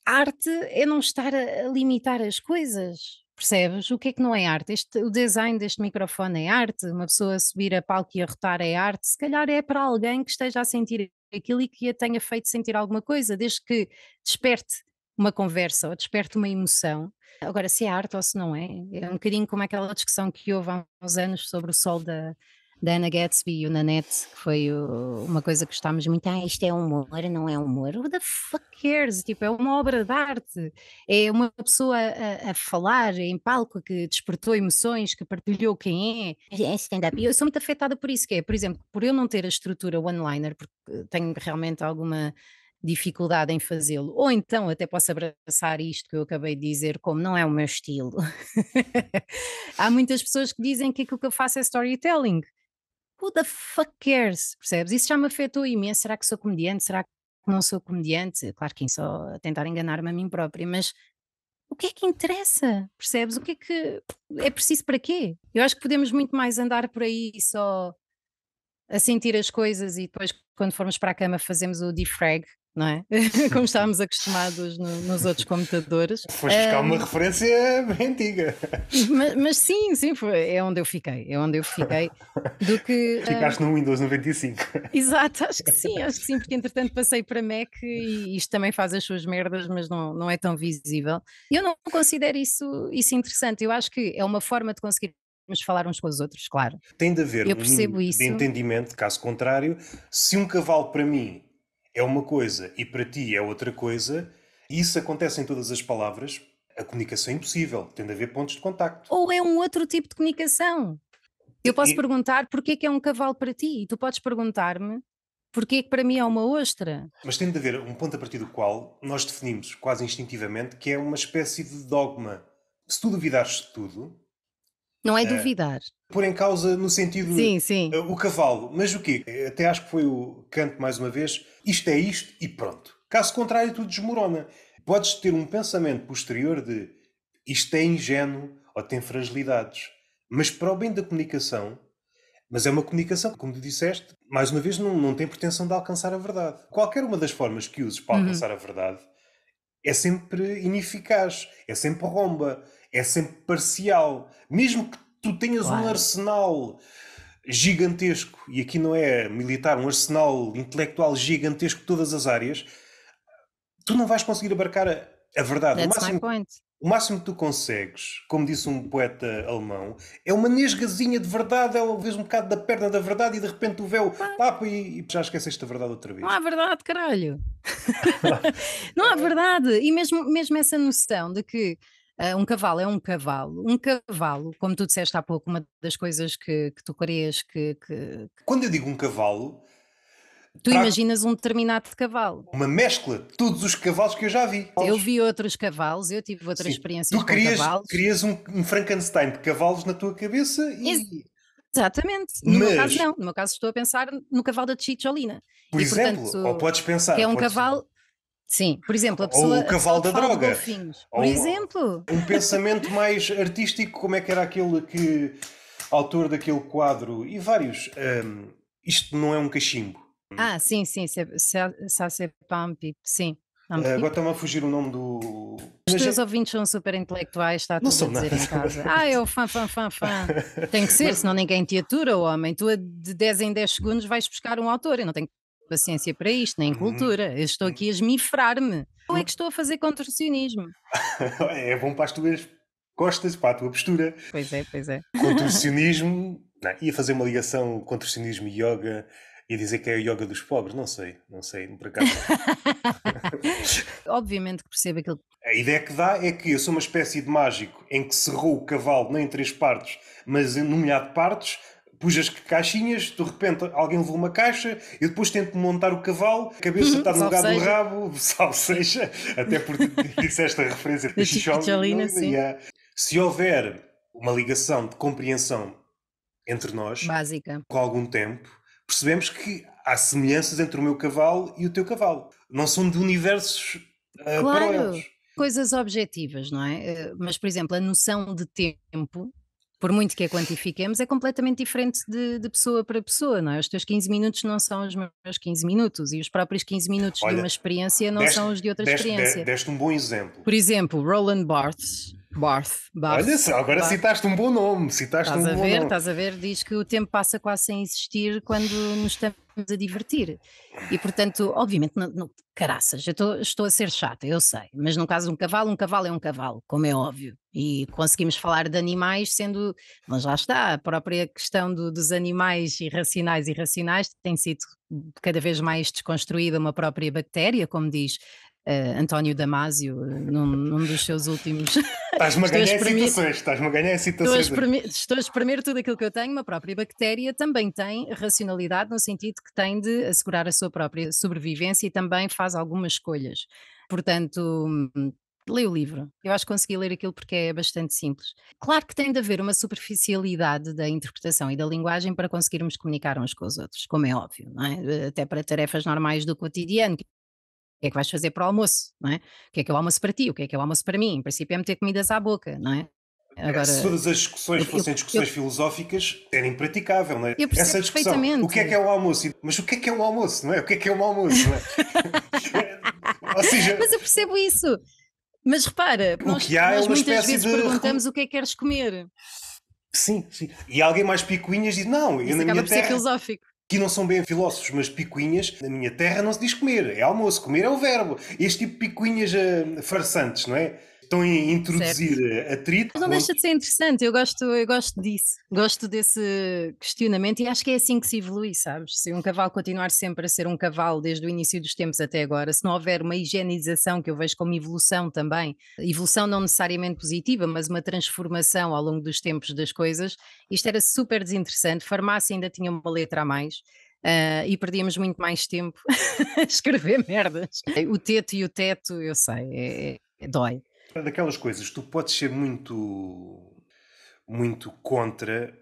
arte é não estar a limitar as coisas. Percebes? O que é que não é arte? Este, o design deste microfone é arte? Uma pessoa subir a palco e a rotar é arte? Se calhar é para alguém que esteja a sentir aquilo e que a tenha feito sentir alguma coisa, desde que desperte uma conversa ou desperte uma emoção. Agora, se é arte ou se não é, é um bocadinho como aquela discussão que houve há uns anos sobre o sol da, da Gatsby e o Nanette, que foi o, uma coisa que gostámos muito. Ah, isto é humor, não é humor. Who the fuck cares? Tipo, é uma obra de arte. É uma pessoa a, a falar em palco que despertou emoções, que partilhou quem é. É, é stand-up. E eu sou muito afetada por isso, que é, por exemplo, por eu não ter a estrutura one-liner, porque tenho realmente alguma dificuldade em fazê-lo. Ou então até posso abraçar isto que eu acabei de dizer, como não é o meu estilo. Há muitas pessoas que dizem que aquilo que eu faço é storytelling who the fuck cares? Percebes? Isso já me afetou imenso. Será que sou comediante? Será que não sou comediante? Claro que é só a tentar enganar-me a mim própria, mas o que é que interessa? Percebes? O que é que é preciso para quê? Eu acho que podemos muito mais andar por aí só a sentir as coisas e depois, quando formos para a cama, fazemos o defrag, não é? Como estávamos acostumados no, nos outros computadores. Foste buscar um, uma referência bem antiga. Mas, mas, sim, sim, foi, é onde eu fiquei, é onde eu fiquei. Do que, Ficaste ah, no Windows 95. Exato, acho que sim, acho que sim, porque entretanto passei para Mac e isto também faz as suas merdas, mas não, não é tão visível. Eu não considero isso, isso interessante, eu acho que é uma forma de conseguir mas falar uns com os outros, claro. Tem de haver eu um percebo isso. de entendimento, caso contrário, se um cavalo para mim é uma coisa e para ti é outra coisa, e isso acontece em todas as palavras, a comunicação é impossível, tem de haver pontos de contacto. Ou é um outro tipo de comunicação. Eu posso e... perguntar porquê que é um cavalo para ti, e tu podes perguntar-me porquê que para mim é uma ostra. Mas tem de haver um ponto a partir do qual nós definimos quase instintivamente que é uma espécie de dogma. Se tu duvidares de tudo, não é, é. duvidar. É, em causa no sentido sim, sim. Uh, o cavalo. Mas o quê? Até acho que foi o canto mais uma vez. Isto é isto e pronto. Caso contrário, tudo desmorona. Podes ter um pensamento posterior de isto é ingênuo ou tem fragilidades. Mas para o bem da comunicação, mas é uma comunicação, que, como tu disseste, mais uma vez, não, não tem pretensão de alcançar a verdade. Qualquer uma das formas que uses para uhum. alcançar a verdade é sempre ineficaz, é sempre romba é sempre parcial. Mesmo que tu tenhas claro. um arsenal gigantesco, e aqui não é militar, um arsenal intelectual gigantesco de todas as áreas, tu não vais conseguir abarcar a, a verdade. That's o máximo, my point. O máximo que tu consegues, como disse um poeta alemão, é uma nesgazinha de verdade, é vez um bocado da perna da verdade e de repente o véu ah. tapa e, e, já esqueceste a verdade outra vez. Não há verdade, caralho! não há verdade! E mesmo, mesmo essa noção de que ah, um cavalo é um cavalo. Um cavalo, como tu disseste há pouco, uma das coisas que, que tu querias que, que. Quando eu digo um cavalo, Tu imaginas um determinado de cavalo. Uma mescla de todos os cavalos que eu já vi. Eu vi outros cavalos, eu tive outras Sim. experiências tu querias, com cavalos. Tu querias um, um, Frankenstein de cavalos na tua cabeça e... Ex exatamente. Mas... No meu caso não. No meu caso estou a pensar no cavalo da Chicholina. Por e, exemplo, portanto, ou podes pensar... Que é um pode... cavalo Sim, por exemplo, a pessoa. Ou o cavalo da droga. Por exemplo. Um pensamento mais artístico, como é que era aquele que. autor daquele quadro e vários. Um, isto não é um cachimbo. Ah, sim, sim, ça c'est é, é, é, sim. Uh, agora estão a fugir o nome do. Os teus gente... ouvintes são super intelectuais, está tudo a dizer nada. em casa. Ah, eu fã, fã, fã, fã. Tem que ser, senão ninguém te atura, homem. Tu de 10 em 10 segundos vais buscar um autor, eu não tenho paciência para isto, nem uhum. cultura. Eu estou uhum. aqui a esmifrar-me. Ou é uhum. que estou a fazer contorcionismo? é bom para as tuas costas, para a tua postura. Pois é, pois é. Contorcionismo. Não, ia fazer uma ligação contorcionismo e yoga e dizer que é a yoga dos pobres, não sei, não sei, por acaso. Obviamente que percebo aquilo. A ideia que dá é que eu sou uma espécie de mágico em que cerrou o cavalo não em três partes, mas em de partes, pus as caixinhas, de repente alguém levou uma caixa, eu depois tento montar o cavalo, a cabeça uhum. está no lugar do rabo, salve seja, até porque disseste a referência de Chicholina. É? Yeah. Se houver uma ligação de compreensão entre nós, Básica. com algum tempo, percebemos que há semelhanças entre o meu cavalo e o teu cavalo. Não são de universos uh, claro. paralelos coisas objetivas, não é? Eh, mas, por exemplo, a noção de tempo por muito que a quantifiquemos, é completamente diferente de, de, pessoa para pessoa, não é? Os teus 15 minutos não são os meus 15 minutos e os próprios 15 minutos Olha, de uma experiência não deste, são os de outra deste, experiência. Deste um bom exemplo. Por exemplo, Roland Barthes, Barth. Barth. Olha só, agora Barth. citaste um bom nome. Citaste estás um a bom ver, nome. estás a ver, diz que o tempo passa quase sem existir quando nos estamos a divertir. E portanto, obviamente, não, não caraças, eu estou a ser chata, eu sei, mas no caso de um cavalo, um cavalo é um cavalo, como é óbvio. E conseguimos falar de animais sendo, mas lá está, a própria questão do, dos animais irracionais e racionais tem sido cada vez mais desconstruída uma própria bactéria, como diz uh, António Damasio eh, num, num, dos seus últimos. Estás-me a ganhar exprimir... citações, estás-me a ganhar citações. Estou a, exprimir, estou a exprimir tudo aquilo que eu tenho, uma própria bactéria também tem racionalidade no sentido que tem de assegurar a sua própria sobrevivência e também faz algumas escolhas. Portanto, hum, leio o livro. Eu acho que consegui ler aquilo porque é bastante simples. Claro que tem de haver uma superficialidade da interpretação e da linguagem para conseguirmos comunicar uns com os outros, como é óbvio, é? Eh, até para tarefas normais do cotidiano, que o que é que vais fazer para o almoço? Não é? O que é que é o almoço para ti? O que é que é o almoço para mim? Em princípio é meter comidas à boca, não é? Agora, se todas as discussões fossem discussões eu, filosóficas, era impraticável, não é? Eu Essa discussão, o que é que é o almoço? Mas o que é que é o almoço, não é? O que é que é o almoço, é? seja, Mas eu percebo isso. Mas repara, nós, o que há nós é muitas vezes de... perguntamos o que é que queres comer. Sim, sim. E alguém mais picuinhas diz, não, eu Isso na acaba minha terra... filosófico que não são bem filósofos, mas picuinhas, na minha terra não se diz comer, é almoço, comer é o verbo. Este tipo de picuinhas uh, farsantes, não é? estão a introduzir certo. atrito. Mas não deixa de ser interessante, eu gosto, eu gosto disso, gosto desse questionamento e acho que é assim que se evolui, sabes? Se um cavalo continuar sempre a ser um cavalo desde o início dos tempos até agora, se não houver uma higienização que eu vejo como evolução também, evolução não necessariamente positiva, mas uma transformação ao longo dos tempos das coisas, isto era super desinteressante. Farmácia ainda tinha uma letra a mais. Uh, e perdíamos muito mais tempo a escrever merdas. O teto e o teto, eu sei, é, é dói. É daquelas coisas, tu podes ser muito, muito contra,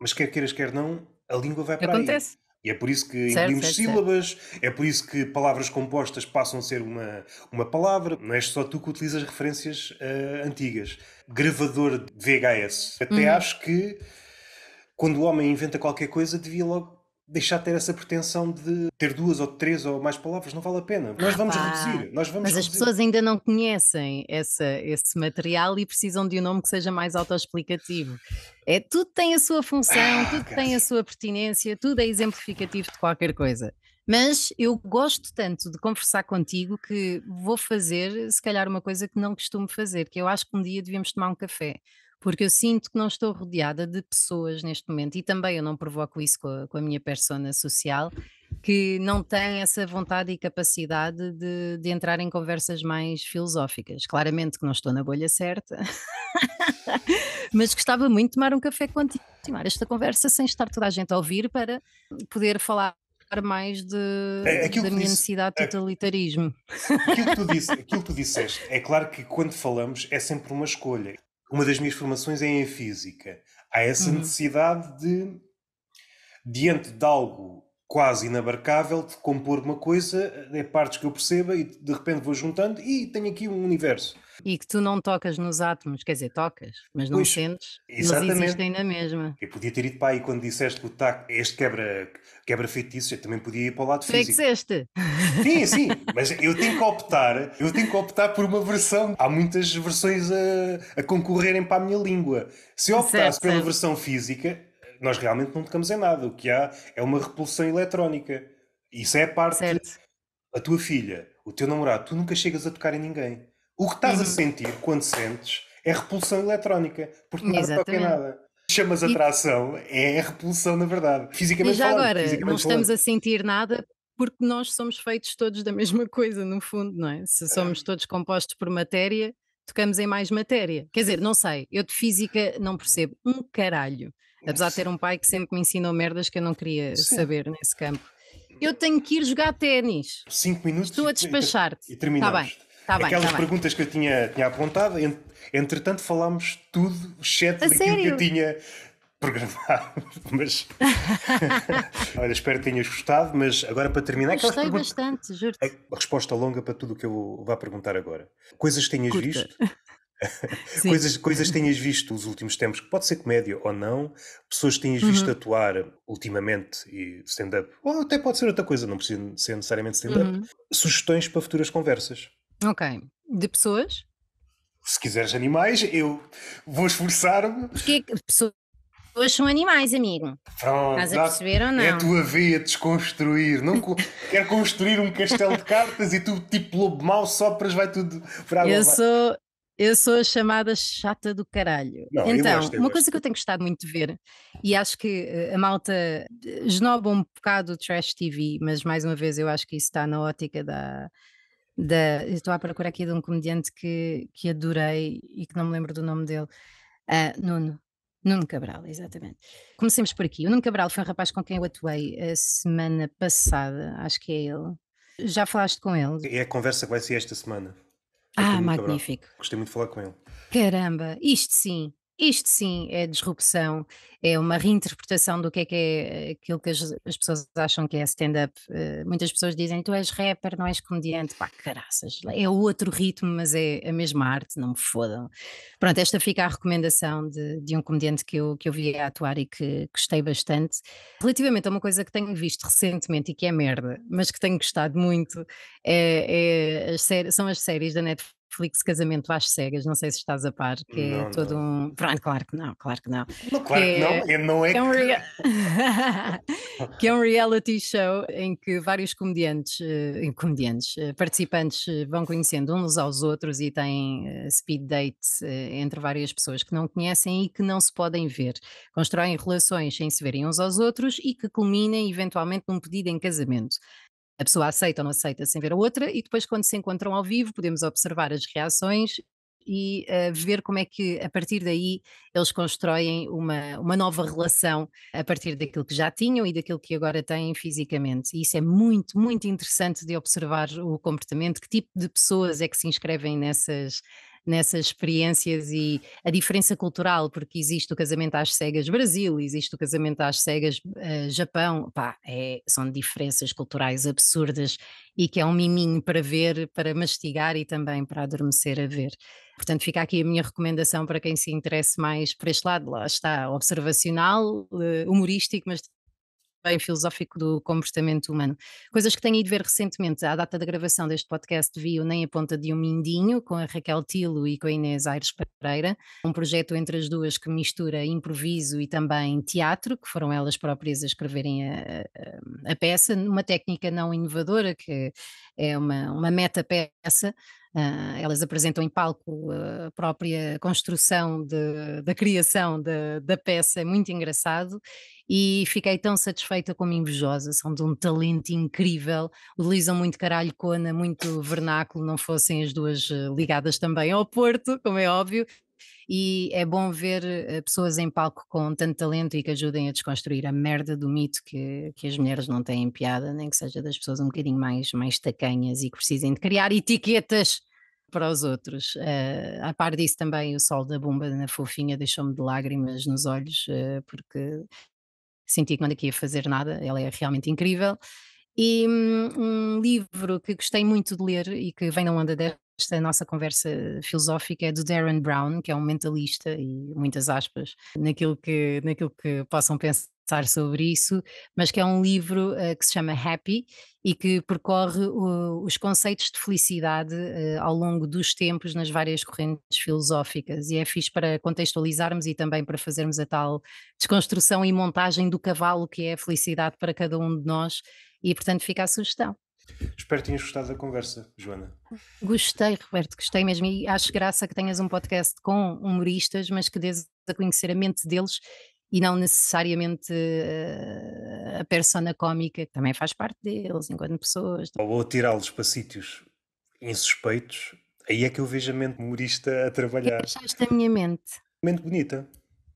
mas quer queiras, quer não, a língua vai para Acontece. aí. E é por isso que certo, engolimos certo, sílabas, certo. é por isso que palavras compostas passam a ser uma, uma palavra. Não és só tu que utilizas referências uh, antigas. Gravador de VHS. Até uhum. acho que quando o homem inventa qualquer coisa, devia logo deixar de ter essa pretensão de ter duas ou três ou mais palavras, não vale a pena. Nós ah, vamos pá. reduzir. Nós vamos Mas reduzir. as pessoas ainda não conhecem essa, esse material e precisam de um nome que seja mais autoexplicativo. É, tudo tem a sua função, ah, tudo cara. tem a sua pertinência, tudo é exemplificativo de qualquer coisa. Mas eu gosto tanto de conversar contigo que vou fazer, se calhar, uma coisa que não costumo fazer, que eu acho que um dia devíamos tomar um café porque eu sinto que não estou rodeada de pessoas neste momento e também eu não provoco isso com a, com a minha persona social que não têm essa vontade e capacidade de, de, entrar em conversas mais filosóficas. Claramente que não estou na bolha certa, mas gostava muito de tomar um café contigo, continuar esta conversa sem estar toda a gente a ouvir para poder falar mais de, é, é da minha disse, necessidade de é totalitarismo. Aquilo que, tu disse, aquilo que tu disseste, é claro que quando falamos é sempre uma escolha uma das minhas formações é em física. Há essa uhum. necessidade de, diante de algo quase inabarcável, de compor uma coisa, eh, é partes que eu perceba e de repente vou juntando e tenho aqui um universo. E que tu não tocas nos átomos, quer dizer, tocas, mas não pois, sentes, exatamente. existem na mesma. Eu podia ter ido para aí quando disseste que o este quebra, quebra feitiço, eu também podia ir para o lado físico. Tu é Sim, sim, mas eu tenho que optar, eu tenho que optar por uma versão. Há muitas versões a, a concorrerem para a minha língua. Se eu optasse certo, pela certo. versão física, nós realmente não tocamos em nada. O que há é uma repulsão eletrónica. Isso é a parte. Certo. A tua filha, o teu namorado, tu nunca chegas a tocar em ninguém. O que estás uhum. a sentir quando sentes é repulsão eletrónica, porque nada Exatamente. toca em nada. Chamas atração, e... É, é repulsão, na verdade. Fisicamente e já falando, agora, fisicamente não estamos falando. a sentir nada porque nós somos feitos todos da mesma coisa, no fundo, não é? Se somos é. todos compostos por matéria, tocamos em mais matéria. Quer dizer, não sei, eu de física não percebo um caralho. Apesar de ter um pai que sempre me ensinou merdas que eu não queria Sim. saber nesse campo. Eu tenho que ir jogar ténis. Cinco minutos. Estou a despachar-te. E, e Está bem. Tá Aquelas tá perguntas que eu tinha, tinha apontado, entretanto falámos tudo, exceto a daquilo sério? que eu tinha programado. Mas olha, espero que tenhas gostado, mas agora para terminar, Gostei bastante, juro. A resposta longa para tudo o que eu vá perguntar agora. Coisas que tenhas Curta. visto? coisas, coisas que tenhas visto os últimos tempos, que pode ser comédia ou não, pessoas que tenhas uhum. visto atuar ultimamente e stand-up, ou até pode ser outra coisa, não precisa ser necessariamente stand-up. Uhum. Sugestões para futuras conversas. Ok. De pessoas? Se quiseres animais, eu vou esforçar-me. Porque pessoas são animais, amigo. Pronto. Estás a perceber ou não? É a tua veia desconstruir. Não co construir um castelo de cartas e tu, tipo lobo mau, sopras, vai tudo para a Eu sou. Eu sou a chamada chata do caralho. Não, então, gosto, uma gosto. coisa que eu tenho gostado muito de ver, e acho que eh, a malta esnoba um bocado o trash TV, mas mais uma vez eu acho que isso está na ótica da, da, estou à procura aqui de um comediante que, que adorei e que não me lembro do nome dele, uh, Nuno. Nuno Cabral, exatamente. Comecemos por aqui. O Nuno Cabral foi um rapaz com quem eu atuei a semana passada, acho que é ele. Já falaste com ele? É a conversa que vai ser esta semana. Ah, magnífico. Cabral. Gostei muito de falar com ele. Caramba, isto sim, isto sim é disrupção, é uma reinterpretação do que é que é aquilo que as, as pessoas acham que é stand-up. Uh, muitas pessoas dizem, tu és rapper, não és comediante, pá, caraças, é outro ritmo, mas é a mesma arte, não me fodam. Pronto, esta fica a recomendação de, de um comediante que eu, que eu vi a atuar e que gostei bastante. Relativamente a uma coisa que tenho visto recentemente e que é merda, mas que tenho gostado muito, é, é as são as séries da Netflix Netflix Casamento às Cegas, não sei se estás a par, que é todo não. um. Pronto, claro que não, claro que não. não claro que, que não, é, não é. Que é, um rea... que é um reality show em que vários comediantes, uh, comediantes, uh, participantes uh, vão conhecendo uns aos outros e têm speed dates entre várias pessoas que não conhecem e que não se podem ver. Constroem relações sem se verem uns aos outros e que culminem eventualmente num pedido em casamento a pessoa aceita ou não aceita sem ver a outra, e depois, quando se encontram ao vivo, podemos observar as reações e uh, ver como é que, a partir daí, eles constroem uma, uma nova relação a partir daquilo que já tinham e daquilo que agora têm fisicamente. E isso é muito, muito interessante de observar o comportamento, que tipo de pessoas é que se inscrevem nessas nessas experiências e a diferença cultural, porque existe o casamento às cegas Brasil, existe o casamento às cegas uh, Japão, pá, é, são diferenças culturais absurdas e que é um miminho para ver, para mastigar e também para adormecer a ver. Portanto, fica aqui a minha recomendação para quem se interesse mais por este lado, lá está, observacional, eh, humorístico, mas bem filosófico do comportamento humano. Coisas que tenho ido ver recentemente, à data da gravação deste podcast, vi o Nem a Ponta de um Mindinho, com a Raquel Tilo e com a Inês Aires Pereira, um projeto entre as duas que mistura improviso e também teatro, que foram elas próprias a escreverem a, a, a peça, numa técnica não inovadora, que é uma, uma meta-peça, Uh, elas apresentam em palco ah, a própria construção de, da criação de, da peça, é muito engraçado. E fiquei tão satisfeita como invejosa, são de um talento incrível, utilizam muito caralho cona, muito vernáculo, não fossem as duas ah, ligadas também ao Porto, como é óbvio, e é bom ver eh, pessoas em palco com tanto talento e que ajudem a desconstruir a merda do mito que, que as mulheres não têm piada, nem que seja das pessoas um bocadinho mais, mais tacanhas e que precisem de criar etiquetas para os outros. Uh, a par disso também o sol da bomba na fofinha deixou-me de lágrimas nos olhos, uh, porque senti que não aqui a fazer nada, ela é realmente incrível. E um, um livro que gostei muito de ler e que vem na onda desta esta nossa conversa filosófica é do Darren Brown, que é um mentalista, e muitas aspas, naquilo que, naquilo que possam pensar sobre isso, mas que é um livro uh, que se chama Happy e que percorre os conceitos de felicidade uh, ao longo dos tempos nas várias correntes filosóficas e é fixe para contextualizarmos e também para fazermos a tal desconstrução e montagem do cavalo que é a felicidade para cada um de nós e portanto fica a sugestão. Espero que tenhas gostado da conversa, Joana. Gostei, Roberto, gostei mesmo. E acho graça que tenhas um podcast com humoristas, mas que dês a conhecer a mente deles e não necessariamente eh, a persona cómica, que também faz parte deles, enquanto pessoas. Ou tirá-los para sítios insuspeitos. Aí é que eu vejo a mente humorista a trabalhar. O que achaste minha mente? Mente bonita.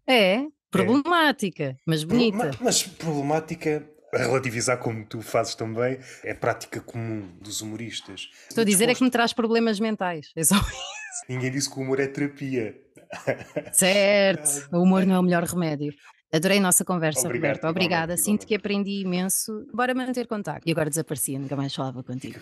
É, problemática, é. mas bonita. mas problemática relativizar como tu fazes também, é prática comum dos humoristas. Estou a dizer é que me traz problemas mentais. É só isso. Ninguém disse que o humor é terapia. Certo, o humor não é o melhor remédio. Adorei a nossa conversa, Obrigado, Roberto. Obrigada. Sinto que aprendi imenso. Bora manter contato. E agora desaparecia, nunca mais falava contigo.